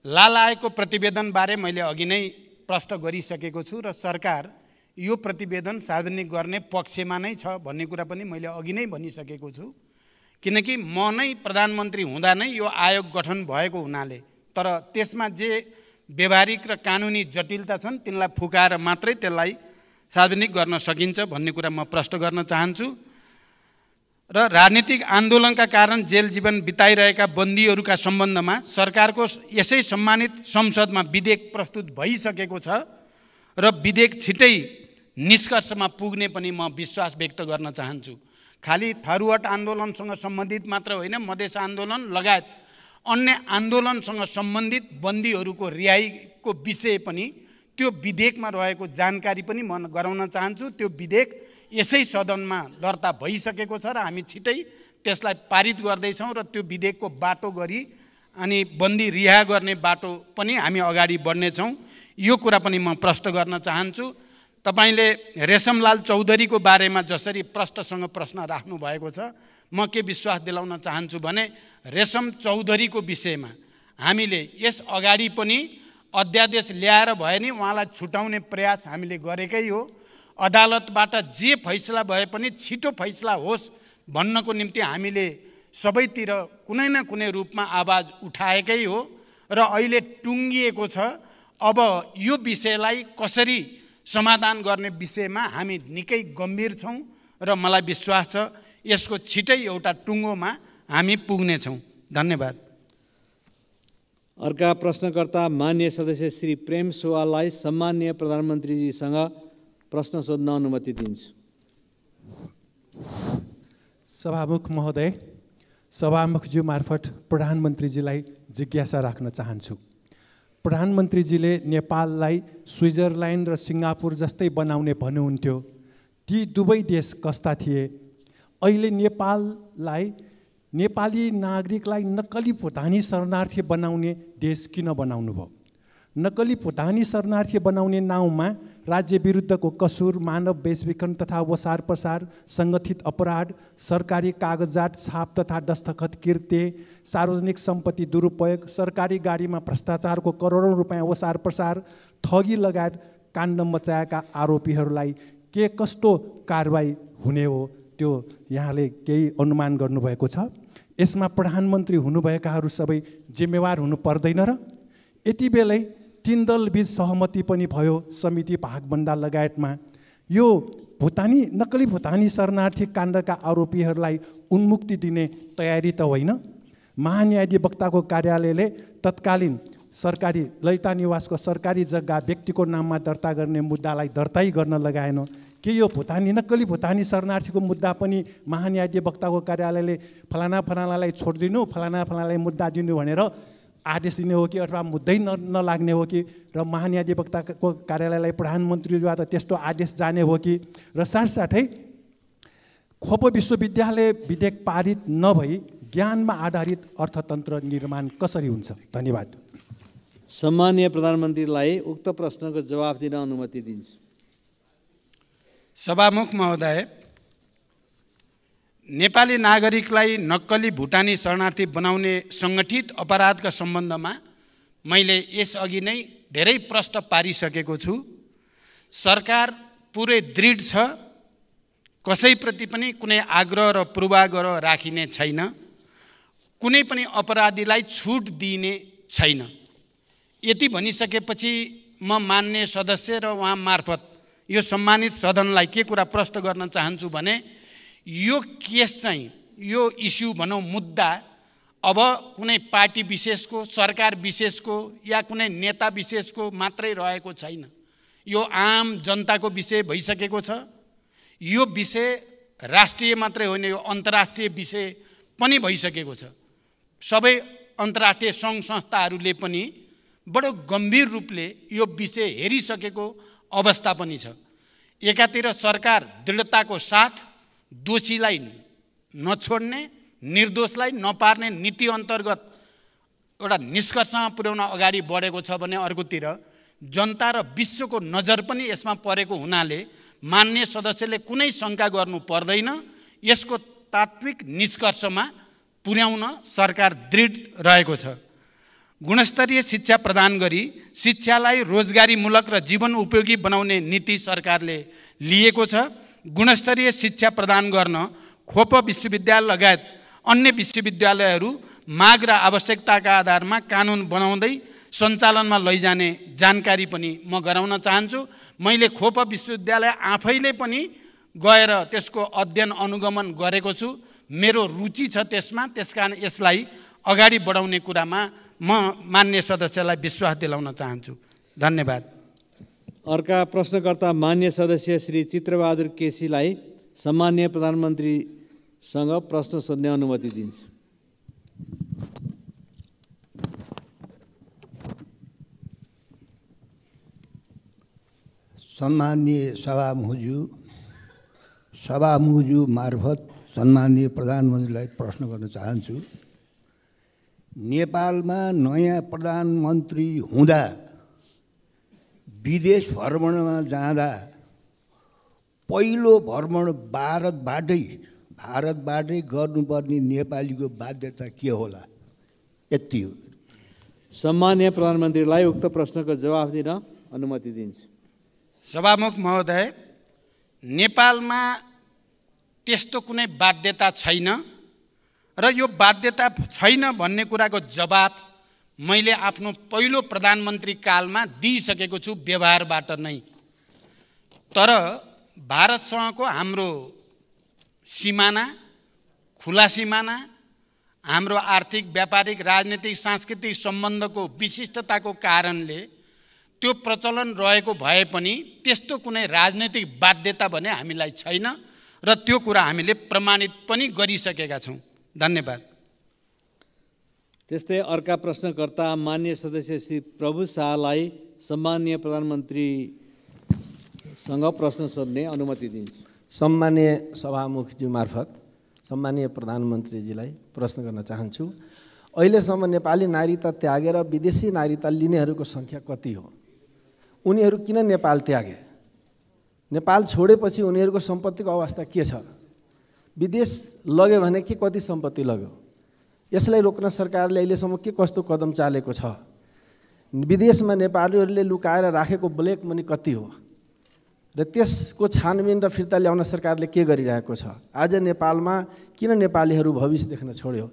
लालाएको प्रतिवेदनबारे मैले अघि नै प्रश्न गरिसकेको छु र सरकार यो प्रतिवेदन सार्वजनिक गर्ने पक्षमा नै छ भन्ने कुरा पनि मैले अघि नै भनिसकेको छु किनकि म नै प्रधानमन्त्री हुँदा नै यो आयोग गठन भएको हुनाले तर त्यसमा जे व्यवहारिक र कानुनी जटिलता छन् तिनलाई फुकाएर मात्रै त्यसलाई सार्वजनिक गर्न सकिन्छ भन्ने कुरा म प्रश्न गर्न चाहन्छु र राजनीतिक आन्दोलनका कारण जेल जीवन बिताइरहेका बन्दीहरूका सम्बन्धमा सरकारको यसै सम्मानित संसदमा विधेयक प्रस्तुत भइसकेको छ र विधेयक छिटै निष्कर्षमा पुग्ने पनि म विश्वास व्यक्त गर्न चाहन्छु खालि थरुवाट आन्दोलनसँग सम्बन्धित मात्र होइन मधेस आन्दोलन लगायत अन्य आन्दोलनसँग सम्बन्धित बन्दीहरूको रिहाईको विषय पनि त्यो विधेयकमा रहेको जानकारी पनि म गराउन चाहन्छु त्यो विधेयक यसै सदनमा दर्ता भइसकेको छ र हामी छिटै त्यसलाई पारित गर्दैछौँ र त्यो विधेयकको बाटो गरी अनि बन्दी रिहा गर्ने बाटो पनि हामी अगाडि बढ्नेछौँ यो कुरा पनि म प्रष्ट गर्न चाहन्छु तपाईँले रेशमलाल चौधरीको बारेमा जसरी प्रष्टसँग प्रश्न राख्नु भएको छ म के विश्वास दिलाउन चाहन्छु भने रेशम चौधरीको विषयमा हामीले यस अगाडि पनि अध्यादेश ल्याएर भए नि उहाँलाई छुटाउने प्रयास हामीले गरेकै हो अदालतबाट जे फैसला भए पनि छिटो फैसला होस् भन्नको निम्ति हामीले सबैतिर कुनै न कुनै रूपमा आवाज उठाएकै हो र अहिले टुङ्गिएको छ अब यो विषयलाई कसरी समाधान गर्ने विषयमा हामी निकै गम्भीर छौँ र मलाई विश्वास छ यसको छिटै एउटा टुङ्गोमा हामी पुग्नेछौँ धन्यवाद अर्का प्रश्नकर्ता मान्य सदस्य श्री प्रेम सुवाललाई सम्मान्य प्रधानमन्त्रीजीसँग प्रश्न सोध्न अनुमति दिन्छु सभामुख महोदय सभामुखज्यू मार्फत प्रधानमन्त्रीजीलाई जिज्ञासा राख्न चाहन्छु प्रधानमन्त्रीजीले नेपाललाई स्विजरल्यान्ड र सिङ्गापुर जस्तै बनाउने भन्नुहुन्थ्यो ती दुवै देश कस्ता थिए अहिले नेपाललाई नेपाली नागरिकलाई नक्कली भुटानी शरणार्थी बनाउने देश किन बनाउनु भयो नक्कली भुटानी शरणार्थी बनाउने नाउँमा राज्य विरुद्धको कसुर मानव बेचबिखन तथा वसार पसार सङ्गठित अपराध सरकारी कागजात छाप तथा दस्तखत कृत्य सार्वजनिक सम्पत्ति दुरुपयोग सरकारी गाडीमा भ्रष्टाचारको करोडौँ रुपियाँ वसार पसार ठगी लगायत काण्ड मचाएका आरोपीहरूलाई के कस्तो कारवाही हुने हो त्यो यहाँले केही अनुमान गर्नुभएको छ यसमा प्रधानमन्त्री हुनुभएकाहरू सबै जिम्मेवार हुनु पर्दैन र यति बेलै तिन दलबिच सहमति पनि भयो समिति भागभन्दा लगायतमा यो भुटानी नक्कली भुटानी शरणार्थी काण्डका आरोपीहरूलाई उन्मुक्ति दिने तयारी त होइन महान्यायाधिवक्ताको कार्यालयले तत्कालीन सरकारी लैता निवासको सरकारी जग्गा व्यक्तिको नाममा दर्ता गर्ने मुद्दालाई दर्ताई गर्न लगाएन के यो भुटानी नक्कली भुटानी शरणार्थीको मुद्दा पनि महान्यायाधिवक्ताको कार्यालयले फलाना फलानालाई छोडिदिनु फलाना फलानालाई मुद्दा दिनु भनेर आदेश दिने हो कि अथवा मुद्दै न नलाग्ने हो कि र महान्याधिवक्ताको कार्यालयलाई प्रधानमन्त्रीद्वारा त्यस्तो आदेश जाने हो कि र साथसाथै खोपो विश्वविद्यालय विधेयक पारित नभई ज्ञानमा आधारित अर्थतन्त्र निर्माण कसरी हुन्छ धन्यवाद सम्मान्य प्रधानमन्त्रीलाई उक्त प्रश्नको जवाफ दिन अनुमति दिन्छु सभामुख महोदय नेपाली नागरिकलाई नक्कली भुटानी शरणार्थी बनाउने सङ्गठित अपराधका सम्बन्धमा मैले यसअघि नै धेरै प्रश्न पारिसकेको छु सरकार पुरै दृढ छ कसैप्रति पनि कुनै आग्रह र पूर्वाग्रह राखिने छैन कुनै पनि अपराधीलाई छुट दिइने छैन यति भनिसकेपछि म मान्ने सदस्य र उहाँ मार्फत यो सम्मानित सदनलाई के कुरा प्रश्न गर्न चाहन्छु भने यो केस चाहिँ यो इस्यु भनौँ मुद्दा अब कुनै पार्टी विशेषको सरकार विशेषको या कुनै नेता विशेषको मात्रै रहेको छैन यो आम जनताको विषय भइसकेको छ यो विषय राष्ट्रिय मात्रै होइन यो अन्तर्राष्ट्रिय विषय पनि भइसकेको छ सबै अन्तर्राष्ट्रिय सङ्घ संस्थाहरूले पनि बडो गम्भीर रूपले यो विषय हेरिसकेको अवस्था पनि छ एकातिर सरकार दृढताको साथ दोषीलाई नछोड्ने निर्दोषलाई नपार्ने नीति अन्तर्गत एउटा निष्कर्षमा पुर्याउन अगाडि बढेको छ भने अर्कोतिर जनता र विश्वको नजर पनि यसमा परेको हुनाले मान्य सदस्यले कुनै शङ्का गर्नु पर्दैन यसको तात्विक निष्कर्षमा पुर्याउन सरकार दृढ रहेको छ गुणस्तरीय शिक्षा प्रदान गरी शिक्षालाई रोजगारीमूलक र जीवन उपयोगी बनाउने नीति सरकारले लिएको छ गुणस्तरीय शिक्षा प्रदान गर्न खोप विश्वविद्यालय लगायत अन्य विश्वविद्यालयहरू माग र आवश्यकताका आधारमा कानुन बनाउँदै सञ्चालनमा लैजाने जानकारी पनि म गराउन चाहन्छु मैले खोप विश्वविद्यालय आफैले पनि गएर त्यसको अध्ययन अनुगमन गरेको छु मेरो रुचि छ त्यसमा त्यसकारण यसलाई अगाडि बढाउने कुरामा म मान्य सदस्यलाई विश्वास दिलाउन चाहन्छु धन्यवाद अर्का प्रश्नकर्ता मान्य सदस्य श्री चित्रबहादुर केसीलाई सम्मान्य प्रधानमन्त्रीसँग प्रश्न सोध्ने अनुमति दिन्छु सम्मान्य सभामुजु सभामुजु मार्फत सम्मान्य प्रधानमन्त्रीलाई प्रश्न गर्न चाहन्छु नेपालमा नयाँ प्रधानमन्त्री हुँदा विदेश भ्रमणमा जाँदा पहिलो भ्रमण भारतबाटै भारतबाटै गर्नुपर्ने नेपालीको बाध्यता के होला यति हो सम्मान्य प्रधानमन्त्रीलाई उक्त प्रश्नको जवाफ दिन अनुमति दिन्छु सभामुख महोदय नेपालमा त्यस्तो कुनै बाध्यता छैन र यो बाध्यता छैन भन्ने कुराको जवाब मैले आफ्नो पहिलो प्रधानमन्त्री कालमा दिइसकेको छु व्यवहारबाट नै तर भारतसँगको हाम्रो सिमाना खुला सिमाना हाम्रो आर्थिक व्यापारिक राजनीतिक सांस्कृतिक सम्बन्धको विशिष्टताको कारणले त्यो प्रचलन रहेको भए पनि त्यस्तो कुनै राजनैतिक बाध्यता भने हामीलाई छैन र त्यो कुरा हामीले प्रमाणित पनि गरिसकेका छौँ धन्यवाद त्यस्तै अर्का प्रश्नकर्ता मान्य सदस्य श्री प्रभु शाहलाई सम्मान्य प्रधानमन्त्रीसँग प्रश्न सोध्ने अनुमति दिन्छु सम्मान्य सभामुखज्यू मार्फत सम्मान्य प्रधानमन्त्रीजीलाई प्रश्न गर्न चाहन्छु अहिलेसम्म नेपाली नागरिकता त्यागेर विदेशी नागरिकता लिनेहरूको सङ्ख्या कति हो उनीहरू किन नेपाल त्यागे नेपाल छोडेपछि उनीहरूको सम्पत्तिको अवस्था के छ विदेश लग्यो भने के कति सम्पत्ति लग्यो यसलाई रोक्न सरकारले अहिलेसम्म के कस्तो कदम चालेको छ विदेशमा नेपालीहरूले लुकाएर राखेको ब्ल्याक मनी कति हो र त्यसको छानबिन र फिर्ता ल्याउन सरकारले के गरिरहेको छ आज नेपालमा किन नेपालीहरू भविष्य देख्न छोड्यो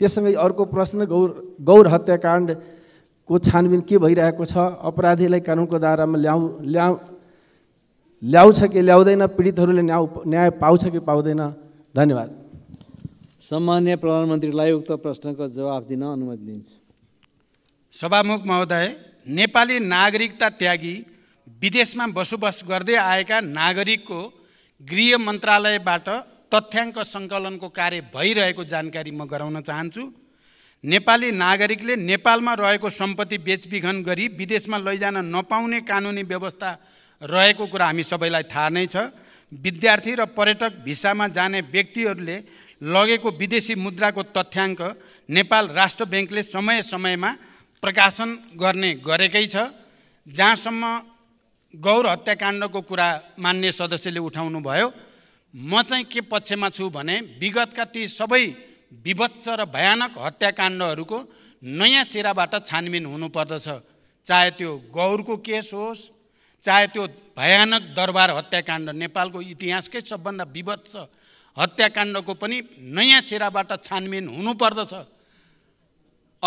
त्यससँगै अर्को प्रश्न गौर गौर हत्याकाण्डको छानबिन के भइरहेको छ अपराधीलाई कानुनको दायरामा ल्याउ ल्याउ ल्याउँछ कि ल्याउँदैन पीडितहरूले न्याय न्याय पाउँछ कि पाउँदैन धन्यवाद सम्मान्य प्रधानमन्त्रीलाई उक्त प्रश्नको जवाफ दिन अनुमति दिन्छु सभामुख महोदय नेपाली नागरिकता त्यागी विदेशमा बसोबास गर्दै आएका नागरिकको गृह मन्त्रालयबाट तथ्याङ्क सङ्कलनको कार्य भइरहेको जानकारी म गराउन चाहन्छु नेपाली नागरिकले नेपालमा रहेको सम्पत्ति बेचबिखन गरी विदेशमा लैजान नपाउने कानुनी व्यवस्था रहेको कुरा हामी सबैलाई थाहा नै छ विद्यार्थी र पर्यटक भिसामा जाने व्यक्तिहरूले लगेको विदेशी मुद्राको तथ्याङ्क नेपाल राष्ट्र ब्याङ्कले समय समयमा प्रकाशन गर्ने गरेकै छ जहाँसम्म गौर हत्याकाण्डको कुरा मान्य सदस्यले उठाउनु भयो म चाहिँ के पक्षमा छु भने विगतका ती सबै विभत्स र भयानक हत्याकाण्डहरूको नयाँ चेराबाट छानबिन हुनुपर्दछ चाहे त्यो गौरको केस होस् चाहे त्यो भयानक दरबार हत्याकाण्ड नेपालको इतिहासकै सबभन्दा विभत्स हत्याकाण्डको पनि नयाँ चेराबाट छानबिन हुनुपर्दछ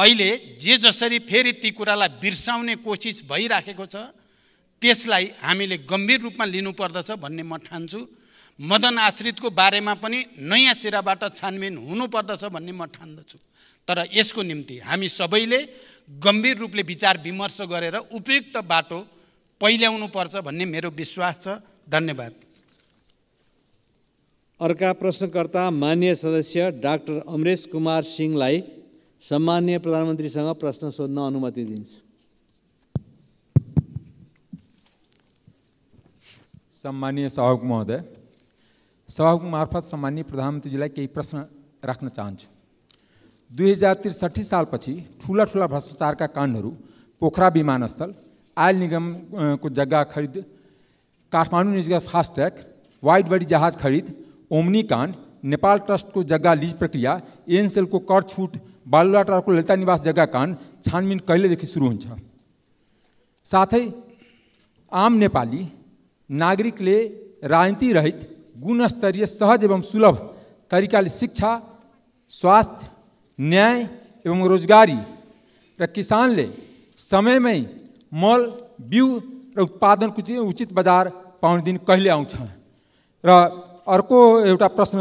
अहिले जे जसरी फेरि ती कुरालाई बिर्साउने कोसिस भइराखेको छ त्यसलाई हामीले गम्भीर रूपमा लिनुपर्दछ भन्ने म ठान्छु मदन आश्रितको बारेमा पनि नयाँ चेराबाट छानबिन हुनुपर्दछ भन्ने म ठान्दछु तर यसको निम्ति हामी सबैले गम्भीर रूपले विचार विमर्श गरेर उपयुक्त बाटो पहिल्याउनुपर्छ भन्ने मेरो विश्वास छ धन्यवाद अर्का प्रश्नकर्ता मान्य सदस्य डाक्टर अमरेश कुमार सिंहलाई सम्मान्य प्रधानमन्त्रीसँग प्रश्न सोध्न अनुमति दिन्छु सम्मान्य सहयोग महोदय सहयोग मार्फत सम्मान्य प्रधानमन्त्रीजीलाई केही प्रश्न राख्न चाहन्छु दुई हजार त्रिसठी सालपछि ठुला ठुला भ्रष्टाचारका काण्डहरू पोखरा विमानस्थल आयल निगमको जग्गा खरिद Kathmandu Nijgadh fast track wide body जहाज खरिद ओमनी नेपाल ट्रस्टको जग्गा लिज लीज प्रक्रिया एनसेल कर छुट बालुवाटारको ललिता निवास जग्गा काण्ड छानबिन कहिलेदेखि सुरु हुन्छ साथै आम नेपाली नागरिकले राजनीति रहित गुणस्तरीय सहज एवं सुलभ तरिकाले शिक्षा स्वास्थ्य न्याय एवं रोजगारी र किसानले समयमै मल बिउ र उत्पादनको उचित बजार पाउने दिन कहिले आउँछ र अर्को एउटा प्रश्न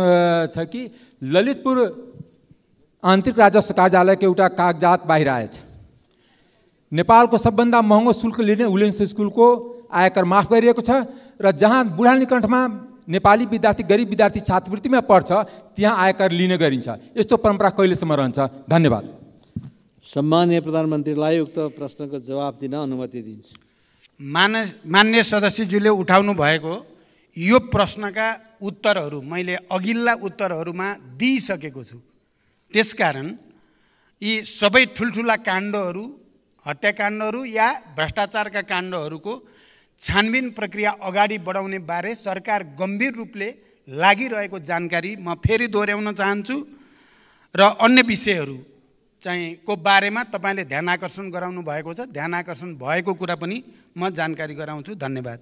छ कि ललितपुर आन्तरिक राजस्व कार्यालयको एउटा कागजात बाहिर आएछ नेपालको सबभन्दा महँगो शुल्क लिने उलेन्स स्कुलको आयकर माफ गरिएको छ र जहाँ बुढानीकण्ठमा नेपाली विद्यार्थी गरिब विद्यार्थी छात्रवृत्तिमा पढ्छ त्यहाँ आयकर लिने गरिन्छ यस्तो परम्परा कहिलेसम्म रहन्छ धन्यवाद सम्मान्य प्रधानमन्त्रीलाई उक्त प्रश्नको जवाब दिन अनुमति दिन्छु मान मान्य सदस्यज्यूले उठाउनु भएको यो प्रश्नका उत्तरहरू मैले अघिल्ला उत्तरहरूमा दिइसकेको छु त्यसकारण यी सबै ठुल्ठुला काण्डहरू हत्याकाण्डहरू या भ्रष्टाचारका काण्डहरूको छानबिन प्रक्रिया अगाडि बढाउने बारे सरकार गम्भीर रूपले लागिरहेको जानकारी म फेरि दोहोऱ्याउन चाहन्छु र अन्य विषयहरू चाहिँ को बारेमा तपाईँले ध्यान आकर्षण गराउनु भएको छ ध्यान आकर्षण भएको कुरा पनि म जानकारी गराउँछु धन्यवाद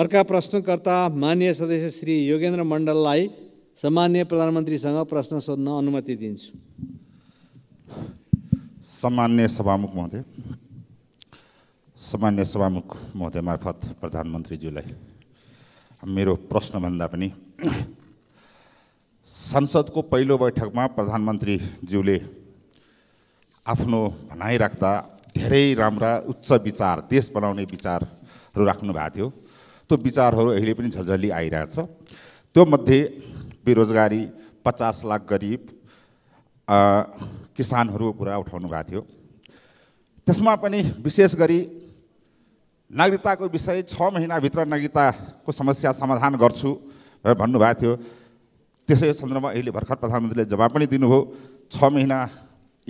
अर्का प्रश्नकर्ता मान्य सदस्य श्री योगेन्द्र मण्डललाई सामान्य प्रधानमन्त्रीसँग प्रश्न सोध्न अनुमति दिन्छु सामान्य सभामुख महोदय सामान्य सभामुख महोदय मार्फत प्रधानमन्त्रीज्यूलाई मेरो प्रश्नभन्दा पनि संसदको पहिलो बैठकमा प्रधानमन्त्रीज्यूले आफ्नो भनाइ राख्दा धेरै राम्रा उच्च विचार देश बनाउने विचारहरू राख्नु भएको थियो त्यस्तो विचारहरू अहिले पनि झल्झली आइरहेछ त्यो मध्ये बेरोजगारी पचास लाख गरिब किसानहरूको कुरा उठाउनु भएको थियो त्यसमा पनि विशेष गरी नागरिकताको विषय छ महिनाभित्र नागरिकताको समस्या समाधान गर्छु भनेर भन्नुभएको थियो त्यसै सन्दर्भमा अहिले भर्खर प्रधानमन्त्रीले जवाब पनि दिनुभयो छ महिना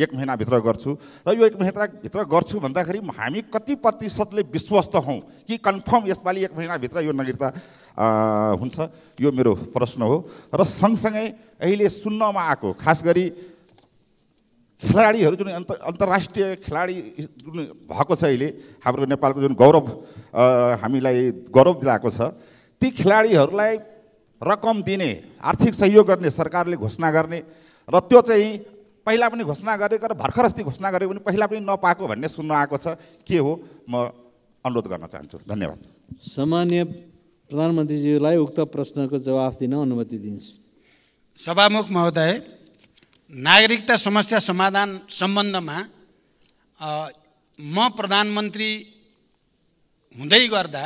एक महिनाभित्र गर्छु र यो एक महिनाभित्र गर्छु भन्दाखेरि हामी कति प्रतिशतले विश्वस्त हौँ कि कन्फर्म यसपालि एक महिनाभित्र यो नागरिकता हुन्छ यो मेरो प्रश्न हो र सँगसँगै अहिले सुन्नमा आएको खास गरी खेलाडीहरू जुन अन्त अन्तर्राष्ट्रिय खेलाडी जुन भएको छ अहिले हाम्रो नेपालको जुन गौरव हामीलाई गौरव दिलाएको छ ती खेलाडीहरूलाई रकम दिने आर्थिक सहयोग गर्ने सरकारले घोषणा गर्ने र त्यो चाहिँ पहिला पनि घोषणा गरेको र भर्खर अस्ति घोषणा गरेको पनि पहिला पनि नपाएको भन्ने सुन्न आएको छ के हो म अनुरोध गर्न चाहन्छु धन्यवाद सामान्य प्रधानमन्त्रीज्यूलाई उक्त प्रश्नको जवाफ दिन अनुमति दिन्छु सभामुख महोदय नागरिकता समस्या समाधान सम्बन्धमा म प्रधानमन्त्री हुँदै गर्दा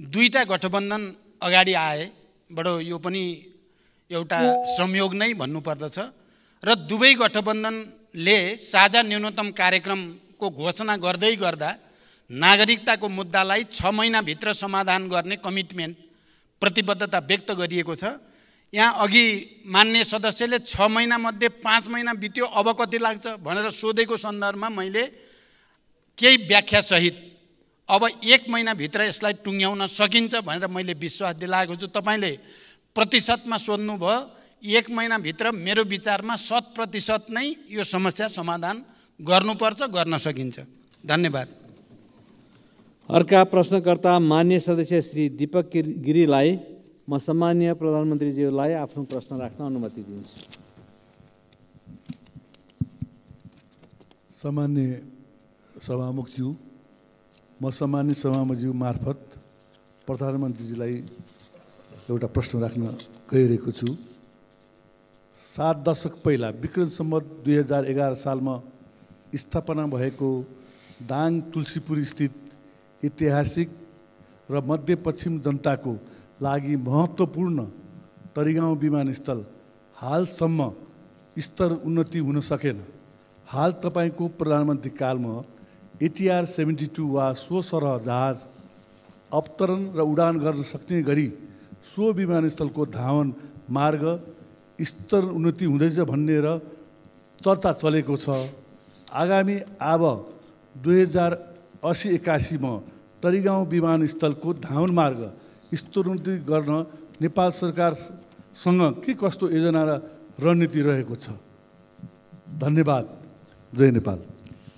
दुईवटा गठबन्धन अगाडि आए बडो यो पनि एउटा संयोग नै भन्नुपर्दछ र दुवै गठबन्धनले साझा न्यूनतम कार्यक्रमको घोषणा गर्दै गर्दा नागरिकताको मुद्दालाई छ महिनाभित्र समाधान गर्ने कमिटमेन्ट प्रतिबद्धता व्यक्त गरिएको छ यहाँ अघि मान्य सदस्यले छ महिनामध्ये पाँच महिना बित्यो अब कति लाग्छ भनेर सोधेको सन्दर्भमा मैले केही व्याख्यासहित अब एक महिनाभित्र यसलाई टुङ्ग्याउन सकिन्छ भनेर मैले विश्वास दिलाएको छु तपाईँले प्रतिशतमा सोध्नुभयो एक महिनाभित्र मेरो विचारमा शत प्रतिशत नै यो समस्या समाधान गर्नुपर्छ गर्न सकिन्छ धन्यवाद अर्का प्रश्नकर्ता मान्य सदस्य श्री दिपक गिरीलाई म सामान्य प्रधानमन्त्रीज्यूलाई आफ्नो प्रश्न राख्न अनुमति दिन्छु सामान्य सभामुखज्यू म सामान्य सभामुखज्यू मार्फत प्रधानमन्त्रीजीलाई एउटा प्रश्न राख्न गइरहेको छु सात दशक पहिला विक्रम सम्म दुई हजार एघार सालमा स्थापना भएको दाङ तुलसीपुर स्थित ऐतिहासिक र मध्यपश्चिम जनताको लागि महत्त्वपूर्ण तरिगाउँ विमानस्थल हालसम्म स्तर उन्नति हुन सकेन हाल तपाईँको प्रधानमन्त्री कालमा एटिआर सेभेन्टी टू वा सो सरह जहाज अवतरण र उडान गर्न सक्ने गरी सो विमानस्थलको धावन मार्ग स्तर उन्नति हुँदैछ भन्ने र चर्चा चलेको छ आगामी आब दुई हजार असी एक्कासीमा तरिगाउँ विमानस्थलको धाउन मार्ग उन्नति गर्न नेपाल सरकारसँग के कस्तो योजना र रणनीति रहेको छ धन्यवाद जय नेपाल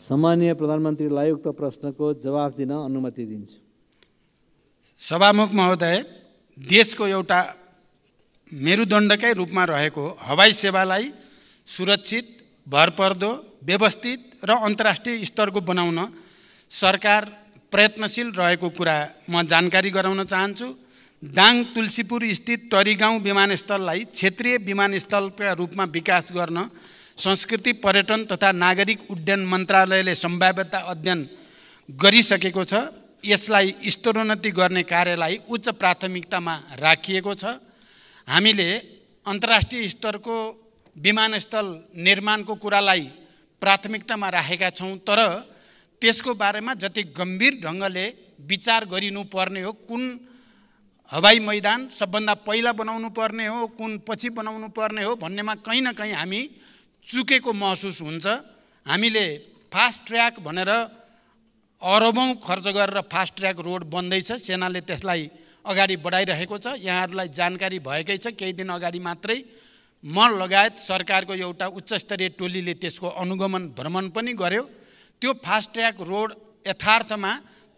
सामान्य प्रधानमन्त्रीलाई उक्त प्रश्नको जवाफ दिन अनुमति दिन्छु सभामुख महोदय देशको एउटा मेरुदण्डकै रूपमा रहेको हवाई सेवालाई सुरक्षित भरपर्दो व्यवस्थित र अन्तर्राष्ट्रिय स्तरको बनाउन सरकार प्रयत्नशील रहेको कुरा म जानकारी गराउन चाहन्छु दाङ तुलसीपुर स्थित तरिगाउँ विमानस्थललाई क्षेत्रीय विमानस्थलका रूपमा विकास गर्न संस्कृति पर्यटन तथा नागरिक उड्डयन मन्त्रालयले सम्भाव्यता अध्ययन गरिसकेको छ यसलाई स्तरोन्नति गर्ने कार्यलाई उच्च प्राथमिकतामा राखिएको छ हामीले अन्तर्राष्ट्रिय स्तरको विमानस्थल निर्माणको कुरालाई प्राथमिकतामा राखेका छौँ तर त्यसको बारेमा जति गम्भीर ढङ्गले विचार गरिनुपर्ने हो कुन हवाई मैदान सबभन्दा पहिला बनाउनु पर्ने हो कुन पछि बनाउनु पर्ने हो भन्नेमा कहीँ न कहीँ हामी चुकेको महसुस हुन्छ हामीले फास्ट ट्र्याक भनेर अरबौँ खर्च गरेर फास्ट ट्र्याक रोड बन्दैछ सेनाले त्यसलाई अगाडि बढाइरहेको छ यहाँहरूलाई जानकारी भएकै छ केही दिन अगाडि मात्रै म लगायत सरकारको एउटा उच्चस्तरीय टोलीले त्यसको अनुगमन भ्रमण पनि गर्यो त्यो ट्र्याक रोड यथार्थमा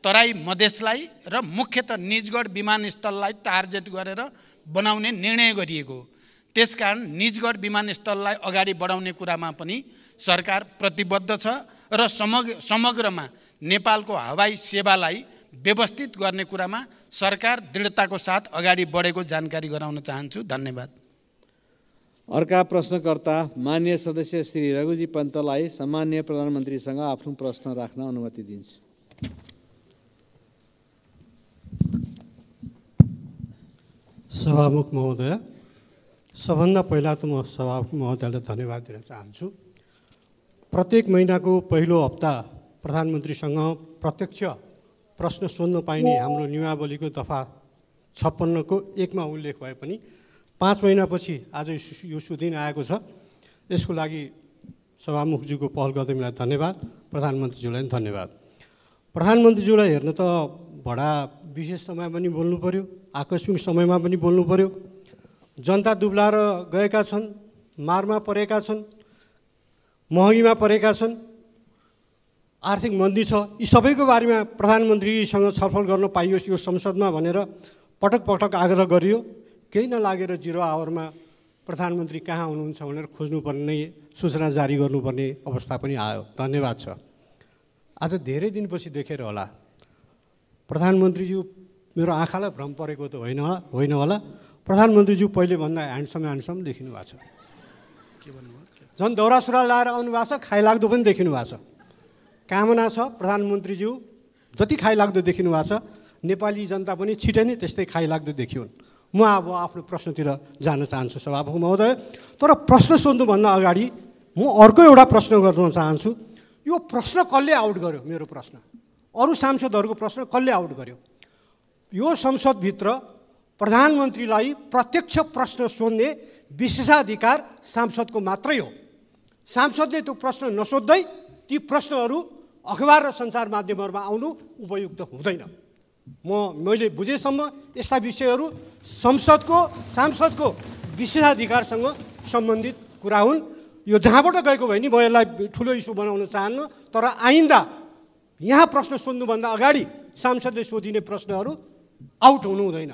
तराई मधेसलाई र मुख्यत निजगढ विमानस्थललाई टार्गेट गरेर बनाउने निर्णय गरिएको त्यसकारण निजगढ विमानस्थललाई अगाडि बढाउने कुरामा पनि सरकार प्रतिबद्ध छ र समग्र समग्रमा नेपालको हवाई सेवालाई व्यवस्थित गर्ने कुरामा सरकार दृढताको साथ अगाडि बढेको जानकारी गराउन चाहन्छु धन्यवाद अर्का प्रश्नकर्ता मान्य सदस्य श्री रघुजी पन्तलाई सामान्य प्रधानमन्त्रीसँग आफ्नो प्रश्न राख्न अनुमति दिन्छु सभामुख महोदय सबभन्दा पहिला त म सभामुख महोदयलाई धन्यवाद दिन चाहन्छु प्रत्येक महिनाको पहिलो हप्ता प्रधानमन्त्रीसँग प्रत्यक्ष प्रश्न सोध्न पाइने हाम्रो नियमावलीको दफा छप्पन्नको एकमा उल्लेख भए पनि पाँच महिनापछि आज यो सुदिन आएको छ यसको लागि सभामुखज्यूको पहल गर्दैमीलाई धन्यवाद प्रधानमन्त्रीज्यूलाई पनि धन्यवाद प्रधानमन्त्रीज्यूलाई हेर्न त भडा विशेष समय पनि बोल्नु पऱ्यो आकस्मिक समयमा पनि बोल्नु पऱ्यो जनता दुब्लाएर गएका छन् मारमा परेका छन् महँगीमा परेका छन् आर्थिक मन्दी छ यी सबैको बारेमा प्रधानमन्त्रीसँग छलफल गर्न पाइयोस् यो संसदमा भनेर पटक पटक आग्रह गरियो केही नलागेर जिरो आवरमा प्रधानमन्त्री कहाँ हुनुहुन्छ भनेर खोज्नुपर्ने सूचना जारी गर्नुपर्ने अवस्था पनि आयो धन्यवाद छ आज धेरै दिनपछि देखेर होला प्रधानमन्त्रीज्यू मेरो आँखालाई भ्रम परेको त होइन होला होइन होला प्रधानमन्त्रीज्यू भन्दा ह्यान्डसम ह्यान्डसम देखिनु भएको छ के झन् दौरा सुरुवाल लगाएर आउनु भएको छ खाइलाग्दो पनि देखिनु भएको छ कामना छ प्रधानमन्त्रीज्यू जति खाइलाग्दो देखिनु भएको छ नेपाली जनता पनि छिटै नै त्यस्तै खाइलाग्दो देखिउन् म अब आफ्नो प्रश्नतिर जान चाहन्छु सभापति महोदय तर प्रश्न सोध्नुभन्दा अगाडि म अर्को एउटा प्रश्न गर्न चाहन्छु यो प्रश्न कसले आउट गर्यो मेरो प्रश्न अरू सांसदहरूको प्रश्न कसले आउट गर्यो यो संसदभित्र प्रधानमन्त्रीलाई प्रत्यक्ष प्रश्न सोध्ने विशेषाधिकार सांसदको मात्रै हो सांसदले त्यो प्रश्न नसोध्दै ती प्रश्नहरू अखबार र सञ्चार माध्यमहरूमा आउनु उपयुक्त हुँदैन म मैले बुझेसम्म यस्ता विषयहरू संसदको सांसदको विशेषाधिकारसँग सम्बन्धित कुरा हुन् यो जहाँबाट गएको भयो नि म यसलाई ठुलो इस्यु बनाउन चाहन्न तर आइन्दा यहाँ प्रश्न सोध्नुभन्दा अगाडि सांसदले सोधिने प्रश्नहरू आउट हुनु हुँदैन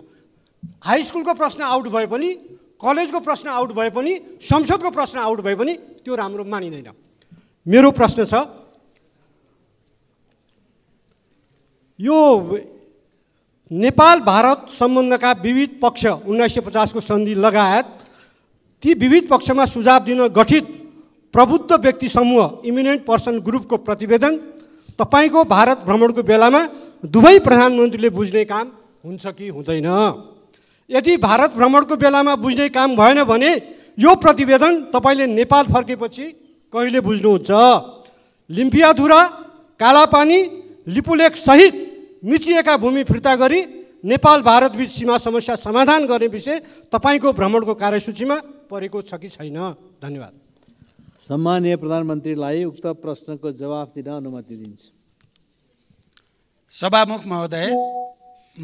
हाई स्कुलको प्रश्न आउट भए पनि कलेजको प्रश्न आउट भए पनि संसदको प्रश्न आउट भए पनि त्यो राम्रो मानिँदैन मेरो प्रश्न छ यो नेपाल भारत सम्बन्धका विविध पक्ष उन्नाइस सय पचासको सन्धि लगायत ती विविध पक्षमा सुझाव दिन गठित प्रबुद्ध व्यक्ति समूह इमिनेन्ट पर्सन ग्रुपको प्रतिवेदन तपाईँको भारत भ्रमणको बेलामा दुवै प्रधानमन्त्रीले बुझ्ने काम हुन्छ कि हुँदैन यदि भारत भ्रमणको बेलामा बुझ्ने काम भएन भने यो प्रतिवेदन तपाईँले नेपाल फर्केपछि कहिले बुझ्नुहुन्छ लिम्पियाधुरा कालापानी लिपुलेखसहित मिचिएका भूमि फिर्ता गरी नेपाल भारतबीच सीमा समस्या समाधान गर्ने विषय तपाईँको भ्रमणको कार्यसूचीमा परेको छ कि छैन धन्यवाद सम्मानीय प्रधानमन्त्रीलाई उक्त प्रश्नको जवाफ दिन अनुमति दिन्छु सभामुख महोदय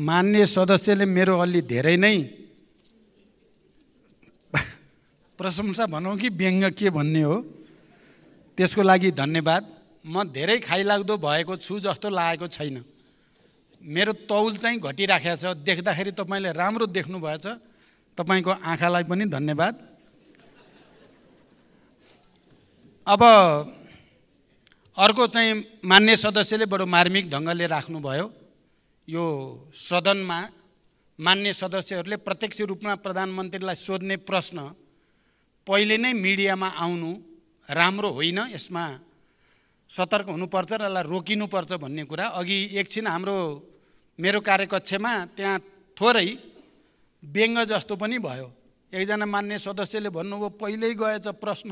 मान्य सदस्यले मेरो अलि धेरै नै प्रशंसा भनौँ कि व्यङ्ग के भन्ने हो त्यसको लागि धन्यवाद म धेरै खाइलाग्दो भएको छु जस्तो लागेको छैन मेरो तौल चाहिँ घटिराखेको छ देख्दाखेरि तपाईँले राम्रो देख्नुभएछ तपाईँको आँखालाई पनि धन्यवाद अब अर्को चाहिँ मान्य सदस्यले बडो मार्मिक ढङ्गले राख्नुभयो यो सदनमा मान्य सदस्यहरूले प्रत्यक्ष रूपमा प्रधानमन्त्रीलाई सोध्ने प्रश्न पहिले नै मिडियामा आउनु राम्रो होइन यसमा सतर्क हुनुपर्छ र यसलाई रोकिनुपर्छ भन्ने कुरा अघि एकछिन हाम्रो मेरो कार्यकक्षमा त्यहाँ थोरै व्यङ्ग जस्तो पनि भयो एकजना मान्ने सदस्यले भन्नुभयो पहिल्यै गएछ प्रश्न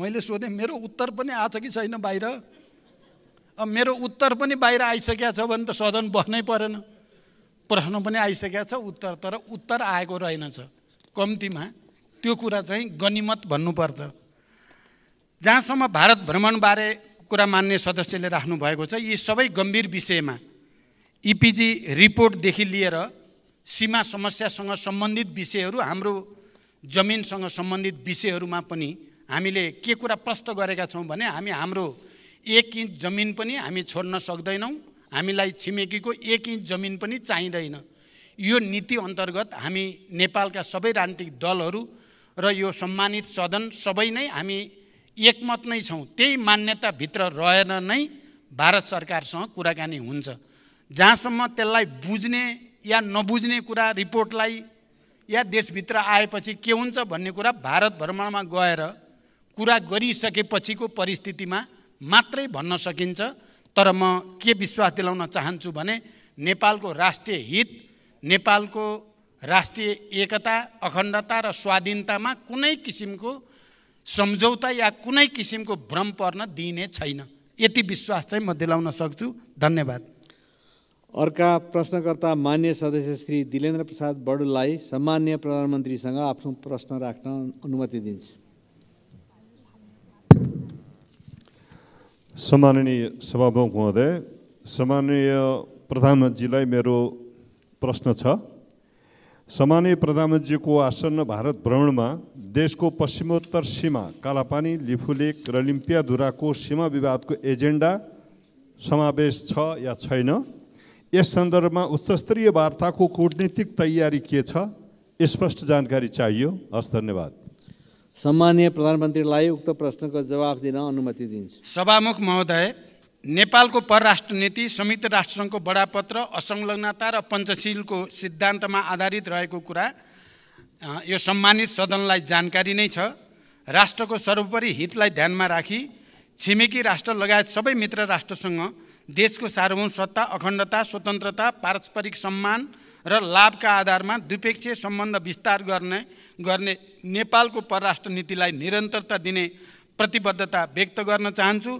मैले सोधेँ मेरो उत्तर पनि आएको छ कि छैन बाहिर अब मेरो उत्तर पनि बाहिर आइसकेको छ भने त सदन बस्नै परेन प्रश्न पनि आइसकेको छ उत्तर तर उत्तर आएको रहेनछ कम्तीमा त्यो कुरा चाहिँ गनिमत भन्नुपर्छ जहाँसम्म भारत भ्रमणबारे कुरा मान्ने सदस्यले राख्नुभएको छ यी सबै गम्भीर विषयमा इपिजी रिपोर्टदेखि लिएर सीमा समस्यासँग सम्बन्धित विषयहरू हाम्रो जमिनसँग सम्बन्धित विषयहरूमा पनि हामीले के कुरा प्रष्ट गरेका छौँ भने हामी हाम्रो एक इन्च जमिन पनि हामी छोड्न सक्दैनौँ हामीलाई छिमेकीको एक इन्च जमिन पनि चाहिँदैन यो नीति अन्तर्गत हामी नेपालका सबै राजनीतिक दलहरू र यो सम्मानित सदन सबै नै हामी एकमत नै छौँ त्यही मान्यताभित्र रहेर नै भारत सरकारसँग कुराकानी हुन्छ जहाँसम्म त्यसलाई बुझ्ने या नबुझ्ने कुरा रिपोर्टलाई या देशभित्र आएपछि के हुन्छ भन्ने कुरा भारत भ्रमणमा गएर कुरा गरिसकेपछिको परिस्थितिमा मात्रै भन्न सकिन्छ तर म के विश्वास दिलाउन चाहन्छु भने नेपालको राष्ट्रिय हित नेपालको राष्ट्रिय एकता अखण्डता र स्वाधीनतामा कुनै किसिमको सम्झौता या कुनै किसिमको भ्रम पर्न दिइने छैन यति विश्वास चाहिँ म दिलाउन सक्छु धन्यवाद अर्का प्रश्नकर्ता मान्य सदस्य श्री दिलेन्द्र प्रसाद बडुललाई सामान्य प्रधानमन्त्रीसँग आफ्नो प्रश्न राख्न अनुमति दिन्छु सम्माननीय सभामुख महोदय सामान्य प्रधानमन्त्रीलाई मेरो प्रश्न छ सामान्य प्रधानमन्त्रीको आसन्न भारत भ्रमणमा देशको पश्चिमोत्तर सीमा कालापानी लिफुलेक र लिम्पियाधुराको सीमा विवादको एजेन्डा समावेश छ या छैन यस सन्दर्भमा उच्चस्तरीय वार्ताको कुटनीतिक तयारी के छ स्पष्ट जानकारी चाहियो हस् धन्यवाद सम्मानीय प्रधानमन्त्रीलाई उक्त प्रश्नको जवाब दिन अनुमति दिन्छ सभामुख महोदय नेपालको परराष्ट्र नीति संयुक्त राष्ट्रसङ्घको बडापत्र असंलग्नता र पञ्चशीलको सिद्धान्तमा आधारित रहेको कुरा यो सम्मानित सदनलाई जानकारी नै छ राष्ट्रको सर्वोपरि हितलाई ध्यानमा राखी छिमेकी राष्ट्र लगायत सबै मित्र राष्ट्रसँग देशको सार्वभौम सत्ता अखण्डता स्वतन्त्रता पारस्परिक सम्मान र लाभका आधारमा द्विपक्षीय सम्बन्ध विस्तार गर्ने गर्ने नेपालको परराष्ट्र नीतिलाई निरन्तरता दिने प्रतिबद्धता व्यक्त गर्न चाहन्छु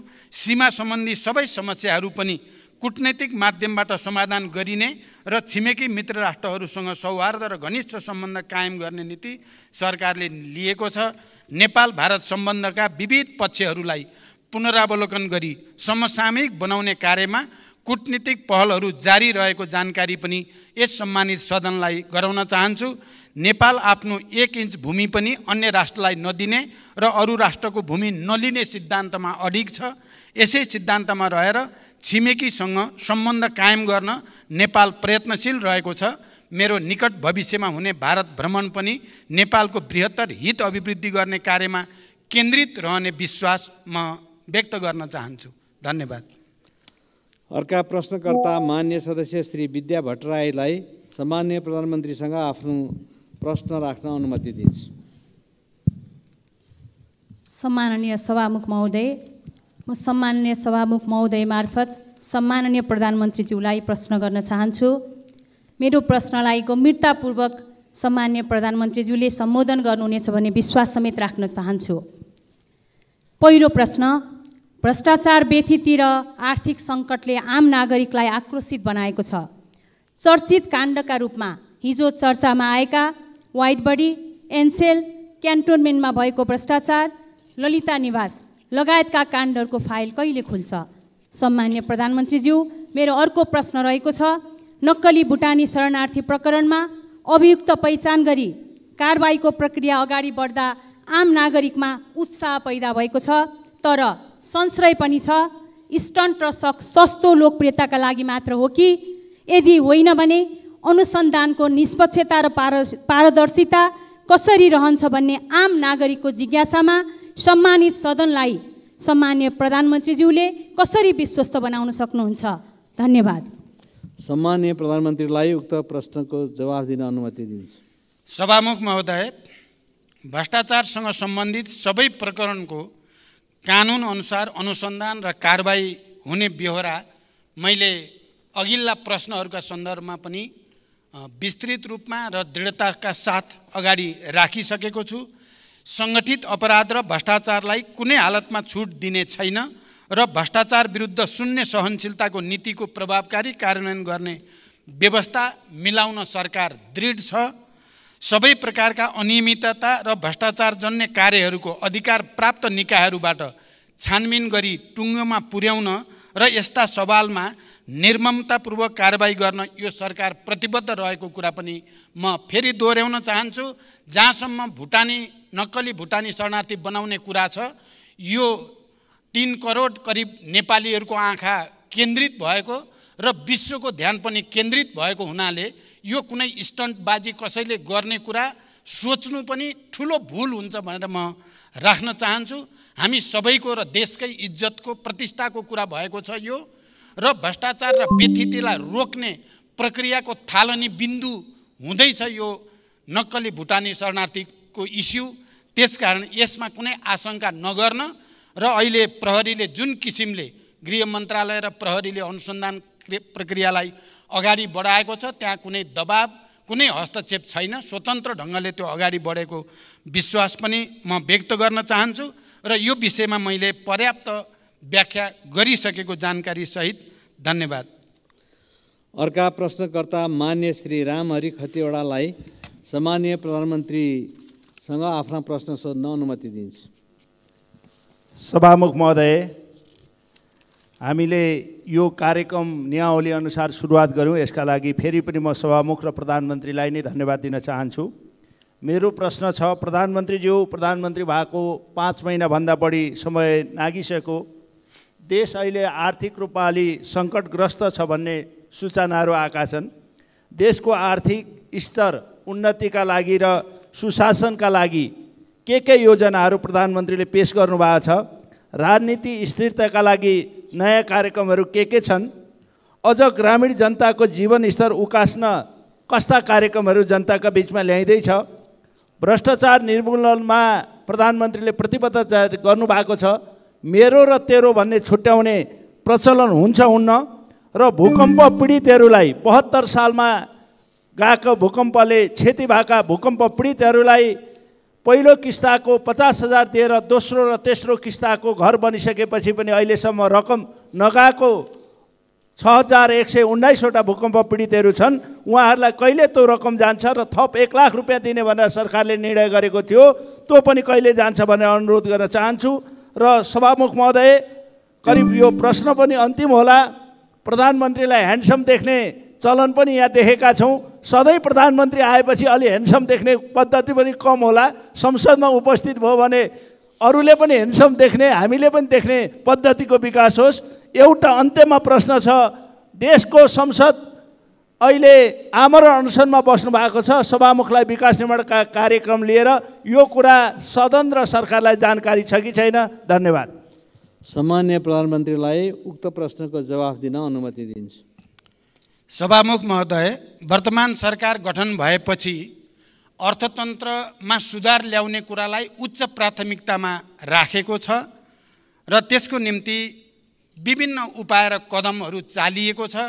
सीमा सम्बन्धी सबै समस्याहरू पनि कुटनैतिक माध्यमबाट समाधान गरिने र छिमेकी मित्र राष्ट्रहरूसँग सौहार्द र घनिष्ठ सम्बन्ध कायम गर्ने नीति सरकारले लिएको छ नेपाल भारत सम्बन्धका विविध पक्षहरूलाई पुनरावलोकन गरी समसामयिक बनाउने कार्यमा कुटनीतिक पहलहरू जारी रहेको जानकारी पनि यस सम्मानित सदनलाई गराउन चाहन्छु नेपाल आफ्नो एक इन्च भूमि पनि अन्य राष्ट्रलाई नदिने र अरू राष्ट्रको भूमि नलिने सिद्धान्तमा अडिग छ यसै सिद्धान्तमा रहेर छिमेकीसँग सम्बन्ध कायम गर्न नेपाल प्रयत्नशील रहेको छ मेरो निकट भविष्यमा हुने भारत भ्रमण पनि नेपालको बृहत्तर हित अभिवृद्धि गर्ने कार्यमा केन्द्रित रहने विश्वास म व्यक्त गर्न चाहन्छु धन्यवाद अर्का प्रश्नकर्ता मान्य सदस्य श्री विद्या भट्टराईलाई सामान्य प्रधानमन्त्रीसँग आफ्नो प्रश्न राख्न अनुमति दिन्छु सम्माननीय सभामुख महोदय म सम्माननीय सभामुख महोदय मार्फत सम्माननीय प्रधानमन्त्रीज्यूलाई प्रश्न गर्न चाहन्छु मेरो प्रश्नलाई गम्भीरतापूर्वक सम्मान्य प्रधानमन्त्रीज्यूले सम्बोधन गर्नुहुनेछ भन्ने विश्वास समेत राख्न चाहन्छु पहिलो प्रश्न भ्रष्टाचार व्यथितिर आर्थिक सङ्कटले आम नागरिकलाई आक्रोशित बनाएको छ चर्चित काण्डका रूपमा हिजो चर्चामा आएका वाइट बडी एनसेल क्यान्टोनमेन्टमा भएको भ्रष्टाचार ललिता निवास लगायतका काण्डहरूको फाइल कहिले खुल्छ सम्मान्य प्रधानमन्त्रीज्यू मेरो अर्को प्रश्न रहेको छ नक्कली भुटानी शरणार्थी प्रकरणमा अभियुक्त पहिचान गरी कारवाहीको प्रक्रिया अगाडि बढ्दा आम नागरिकमा उत्साह पैदा भएको छ तर संश्रय पनि छ स्टन्ट र सस्तो लोकप्रियताका लागि मात्र हो कि यदि होइन भने अनुसन्धानको निष्पक्षता र पारदर्शिता कसरी रहन्छ भन्ने आम नागरिकको जिज्ञासामा सम्मानित सदनलाई सम्मान्य प्रधानमन्त्रीज्यूले कसरी विश्वस्त बनाउन सक्नुहुन्छ धन्यवाद सम्मान्य प्रधानमन्त्रीलाई उक्त प्रश्नको जवाफ दिन अनुमति दिन्छु सभामुख महोदय भ्रष्टाचारसँग सम्बन्धित सबै प्रकरणको कानुनअनुसार अनुसन्धान र कारवाही हुने बेहोरा मैले अघिल्ला प्रश्नहरूका सन्दर्भमा पनि विस्तृत रूपमा र दृढताका साथ अगाडि राखिसकेको छु सङ्गठित अपराध र भ्रष्टाचारलाई कुनै हालतमा छुट दिने छैन र भ्रष्टाचार विरुद्ध शून्य सहनशीलताको नीतिको प्रभावकारी कार्यान्वयन गर्ने व्यवस्था मिलाउन सरकार दृढ छ सबै प्रकारका अनियमितता र भ्रष्टाचारजन्य कार्यहरूको अधिकार प्राप्त निकायहरूबाट छानबिन गरी टुङ्गोमा पुर्याउन र यस्ता सवालमा निर्ममतापूर्वक कारवाही गर्न यो सरकार प्रतिबद्ध रहेको कुरा पनि म फेरि दोहोऱ्याउन चाहन्छु जहाँसम्म भुटानी नक्कली भुटानी शरणार्थी बनाउने कुरा छ यो तिन करोड करिब नेपालीहरूको आँखा केन्द्रित भएको र विश्वको ध्यान पनि केन्द्रित भएको हुनाले यो कुनै स्टन्टबाजी कसैले गर्ने कुरा सोच्नु पनि ठुलो भुल हुन्छ भनेर म राख्न चाहन्छु हामी सबैको र देशकै इज्जतको प्रतिष्ठाको कुरा भएको छ यो र भ्रष्टाचार र व्यथितिलाई रोक्ने प्रक्रियाको थालनी बिन्दु हुँदैछ यो नक्कली भुटानी शरणार्थीको इस्यु त्यसकारण यसमा कुनै आशंका नगर्न र अहिले प्रहरीले जुन किसिमले गृह मन्त्रालय र प्रहरीले अनुसन्धान प्रक्रियालाई अगाडि बढाएको छ त्यहाँ कुनै दबाब कुनै हस्तक्षेप छैन स्वतन्त्र ढङ्गले त्यो अगाडि बढेको विश्वास पनि म व्यक्त गर्न चाहन्छु र यो विषयमा मैले पर्याप्त व्याख्या गरिसकेको जानकारीसहित धन्यवाद अर्का प्रश्नकर्ता मान्य श्री रामहरि खतिवडालाई सामान्य प्रधानमन्त्रीसँग आफ्ना प्रश्न सोध्न अनुमति दिन्छु सभामुख महोदय हामीले यो कार्यक्रम नियावली अनुसार सुरुवात गऱ्यौँ यसका लागि फेरि पनि म सभामुख र प्रधानमन्त्रीलाई नै धन्यवाद दिन चाहन्छु मेरो प्रश्न छ प्रधानमन्त्रीज्यू प्रधानमन्त्री भएको पाँच महिनाभन्दा बढी समय नागिसकेको देश अहिले आर्थिक अलि सङ्कटग्रस्त छ भन्ने सूचनाहरू आएका छन् देशको आर्थिक स्तर उन्नतिका लागि र सुशासनका लागि के के योजनाहरू प्रधानमन्त्रीले पेस गर्नुभएको छ राजनीति स्थिरताका लागि नयाँ कार्यक्रमहरू के के छन् अझ ग्रामीण जनताको जीवनस्तर उकास्न कस्ता कार्यक्रमहरू जनताका बिचमा ल्याइँदैछ भ्रष्टाचार निर्मूलनमा प्रधानमन्त्रीले प्रतिबद्धता गर्नुभएको छ मेरो र तेरो भन्ने छुट्याउने प्रचलन हुन्छ हुन्न र भूकम्प पीडितहरूलाई बहत्तर सालमा गएको भूकम्पले क्षति भएका भूकम्प पीडितहरूलाई पहिलो किस्ताको पचास हजार दिएर दोस्रो र तेस्रो किस्ताको घर बनिसकेपछि पनि अहिलेसम्म रकम नगाएको छ हजार एक सय उन्नाइसवटा भूकम्प पीडितहरू छन् उहाँहरूलाई कहिले त्यो रकम जान्छ र थप एक लाख रुपियाँ दिने भनेर सरकारले निर्णय गरेको थियो त्यो पनि कहिले जान्छ भनेर अनुरोध गर्न चाहन्छु र सभामुख महोदय करिब यो प्रश्न पनि अन्तिम होला प्रधानमन्त्रीलाई ह्यान्डसम देख्ने चलन पनि यहाँ देखेका छौँ सधैँ प्रधानमन्त्री आएपछि अलि ह्यान्डसम देख्ने पद्धति पनि कम होला संसदमा उपस्थित भयो भने अरूले पनि ह्यान्डसम देख्ने हामीले पनि देख्ने पद्धतिको विकास होस् एउटा अन्त्यमा प्रश्न छ देशको संसद अहिले आमरण अनसनमा बस्नु भएको छ सभामुखलाई विकास निर्माणका कार्यक्रम लिएर यो कुरा सदन र सरकारलाई जानकारी छ कि छैन धन्यवाद सामान्य प्रधानमन्त्रीलाई उक्त प्रश्नको जवाफ दिन अनुमति दिन्छु सभामुख महोदय वर्तमान सरकार गठन भएपछि अर्थतन्त्रमा सुधार ल्याउने कुरालाई उच्च प्राथमिकतामा राखेको छ र त्यसको निम्ति विभिन्न उपाय र कदमहरू चालिएको छ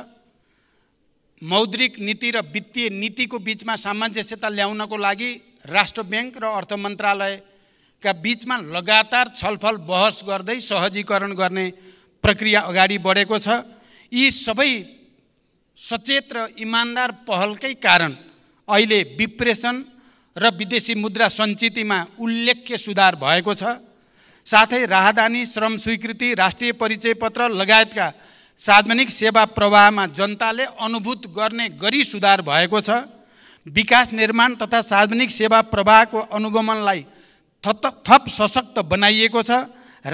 मौद्रिक नीति र वित्तीय नीतिको बिचमा सामञ्जस्यता ल्याउनको लागि राष्ट्र ब्याङ्क र अर्थ मन्त्रालयका बिचमा लगातार छलफल बहस गर्दै सहजीकरण गर्ने प्रक्रिया अगाडि बढेको छ यी सबै सचेत र इमान्दार पहलकै कारण अहिले विप्रेषण र विदेशी मुद्रा सञ्चितमा उल्लेख्य सुधार भएको छ साथै राहदानी श्रम स्वीकृति राष्ट्रिय परिचय पत्र लगायतका सार्वजनिक सेवा प्रवाहमा जनताले अनुभूत गर्ने गरी सुधार भएको छ विकास निर्माण तथा सार्वजनिक सेवा प्रवाहको अनुगमनलाई थप थप सशक्त बनाइएको छ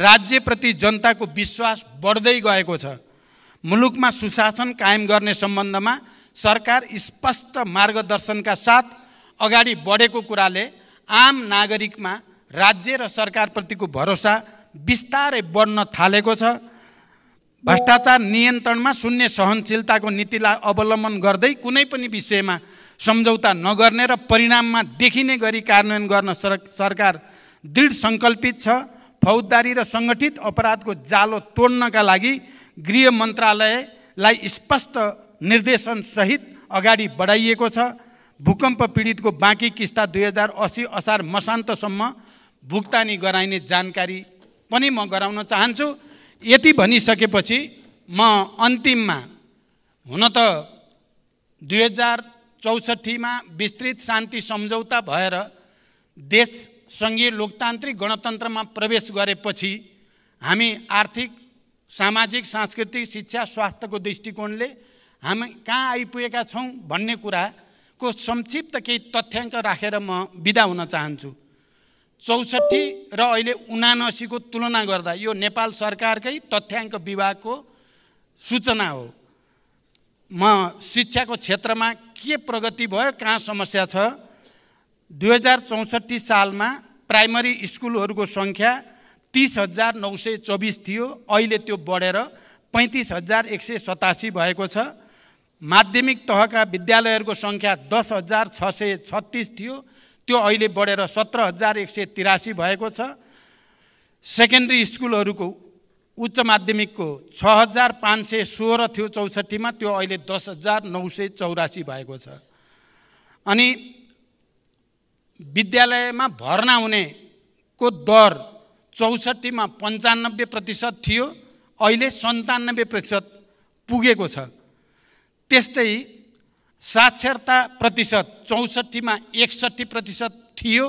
राज्यप्रति जनताको विश्वास बढ्दै गएको छ मुलुकमा सुशासन कायम गर्ने सम्बन्धमा सरकार स्पष्ट मार्गदर्शनका साथ अगाडि बढेको कुराले आम नागरिकमा राज्य र सरकारप्रतिको भरोसा बिस्तारै बढ्न थालेको छ भ्रष्टाचार नियन्त्रणमा शून्य सहनशीलताको नीतिलाई अवलम्बन गर्दै कुनै पनि विषयमा सम्झौता नगर्ने र परिणाममा देखिने गरी कार्यान्वयन गर्न सरकार दृढ सङ्कल्पित छ फौजदारी र सङ्गठित अपराधको जालो तोड्नका लागि गृह मन्त्रालयलाई स्पष्ट निर्देशनसहित अगाडि बढाइएको छ भूकम्प पीडितको बाँकी किस्ता दुई हजार असी असार मसान्तसम्म भुक्तानी गराइने जानकारी पनि म गराउन चाहन्छु यति भनिसकेपछि म अन्तिममा हुन त दुई हजार चौसठीमा विस्तृत शान्ति सम्झौता भएर देश सङ्घीय लोकतान्त्रिक गणतन्त्रमा प्रवेश गरेपछि हामी आर्थिक सामाजिक सांस्कृतिक शिक्षा स्वास्थ्यको दृष्टिकोणले हामी कहाँ आइपुगेका छौँ भन्ने कुराको संक्षिप्त केही तथ्याङ्क राखेर म विदा हुन चाहन्छु चौसठी र अहिले उनासीको तुलना गर्दा यो नेपाल सरकारकै तथ्याङ्क विभागको सूचना हो म शिक्षाको क्षेत्रमा के प्रगति भयो कहाँ समस्या छ दुई हजार चौसठी सालमा प्राइमरी स्कुलहरूको सङ्ख्या तिस हजार नौ सय चौबिस थियो अहिले त्यो बढेर पैँतिस हजार एक सय सतासी भएको छ माध्यमिक तहका विद्यालयहरूको सङ्ख्या दस हजार छ सय छत्तिस थियो त्यो अहिले बढेर सत्र हजार एक सय तिरासी भएको छ सेकेन्ड्री स्कुलहरूको उच्च माध्यमिकको छ हजार पाँच सय सोह्र थियो चौसठीमा त्यो अहिले दस हजार नौ सय चौरासी भएको छ अनि विद्यालयमा भर्ना हुनेको दर चौसठीमा पन्चानब्बे प्रतिशत थियो अहिले सन्तानब्बे प्रतिशत पुगेको छ त्यस्तै साक्षरता प्रतिशत चौसठीमा एकसट्ठी प्रतिशत थियो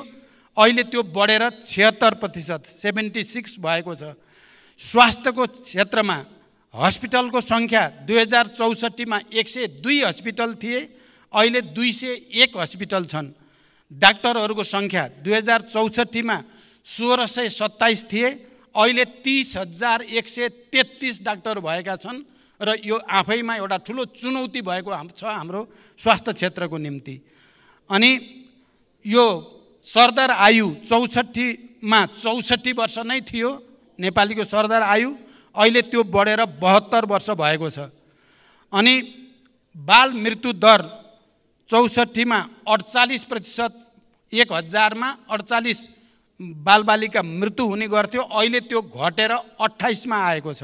अहिले त्यो बढेर छिहत्तर प्रतिशत सेभेन्टी सिक्स भएको छ स्वास्थ्यको क्षेत्रमा हस्पिटलको सङ्ख्या दुई हजार चौसठीमा एक सय दुई हस्पिटल थिए अहिले दुई सय एक हस्पिटल छन् डाक्टरहरूको सङ्ख्या दुई हजार चौसठीमा सोह्र सय सत्ताइस थिए अहिले तिस हजार एक सय तेत्तिस डाक्टर भएका छन् र यो आफैमा एउटा ठुलो चुनौती भएको छ हाम्रो स्वास्थ्य क्षेत्रको निम्ति अनि यो सरदर आयु चौसठीमा चौसठी वर्ष नै थियो नेपालीको सरदर आयु अहिले त्यो बढेर बहत्तर वर्ष भएको छ अनि बाल मृत्यु दर चौसठीमा अडचालिस प्रतिशत एक हजारमा अडचालिस बालबालिका मृत्यु हुने गर्थ्यो अहिले त्यो घटेर अट्ठाइसमा आएको छ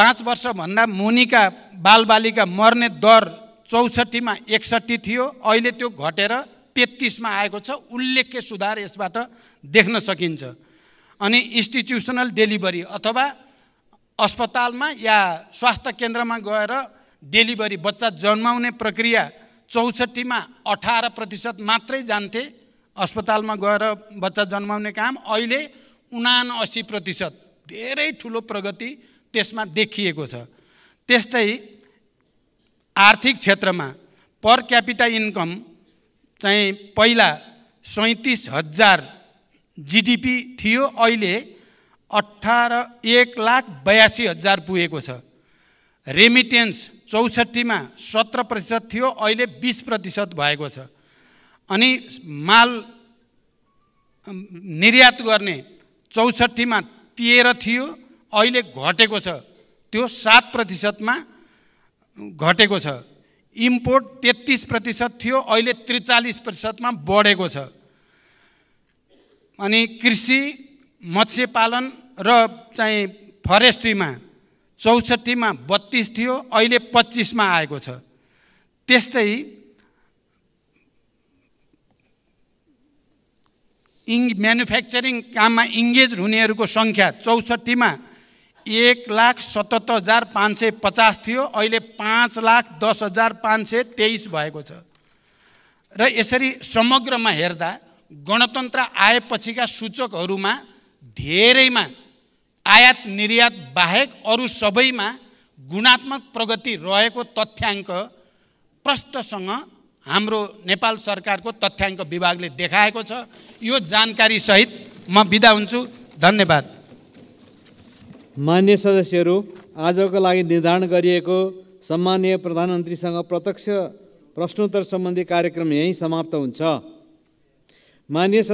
पाँच वर्षभन्दा मुनिका बालबालिका मर्ने दर चौसठीमा एकसट्ठी थियो अहिले त्यो घटेर तेत्तिसमा आएको छ उल्लेख्य सुधार यसबाट देख्न सकिन्छ अनि इन्स्टिट्युसनल डेलिभरी अथवा अस्पतालमा या स्वास्थ्य केन्द्रमा गएर डेलिभरी बच्चा जन्माउने प्रक्रिया चौसठीमा अठार प्रतिशत मात्रै जान्थे अस्पतालमा गएर बच्चा जन्माउने काम अहिले उना असी प्रतिशत धेरै ठुलो प्रगति त्यसमा देखिएको छ त्यस्तै आर्थिक क्षेत्रमा पर क्यापिटा इन्कम चाहिँ पहिला सैँतिस हजार जिडिपी थियो अहिले अठार एक लाख बयासी हजार पुगेको छ रेमिटेन्स चौसठीमा सत्र प्रतिशत थियो अहिले बिस प्रतिशत भएको छ अनि माल निर्यात गर्ने चौसठीमा तेह्र थियो अहिले घटेको छ त्यो सात प्रतिशतमा घटेको छ इम्पोर्ट तेत्तिस प्रतिशत थियो अहिले त्रिचालिस प्रतिशतमा बढेको छ अनि कृषि मत्स्यपालन र चाहिँ फरेस्ट्रीमा चौसठीमा बत्तिस थियो अहिले पच्चिसमा आएको छ त्यस्तै इङ म्यानुफ्याक्चरिङ काममा इङ्गेज हुनेहरूको सङ्ख्या चौसठीमा एक लाख सतहत्तर हजार पाँच सय पचास थियो अहिले पाँच लाख दस हजार पाँच सय तेइस भएको छ र यसरी समग्रमा हेर्दा गणतन्त्र आएपछिका सूचकहरूमा धेरैमा आयात निर्यात बाहेक अरू सबैमा गुणात्मक प्रगति रहेको तथ्याङ्क प्रष्टसँग हाम्रो नेपाल सरकारको तथ्याङ्क विभागले देखाएको छ यो जानकारी सहित म बिदा हुन्छु धन्यवाद मान्य सदस्यहरू आजको लागि निर्धारण गरिएको सम्मान्य प्रधानमन्त्रीसँग प्रत्यक्ष प्रश्नोत्तर सम्बन्धी कार्यक्रम यहीँ समाप्त हुन्छ मान्य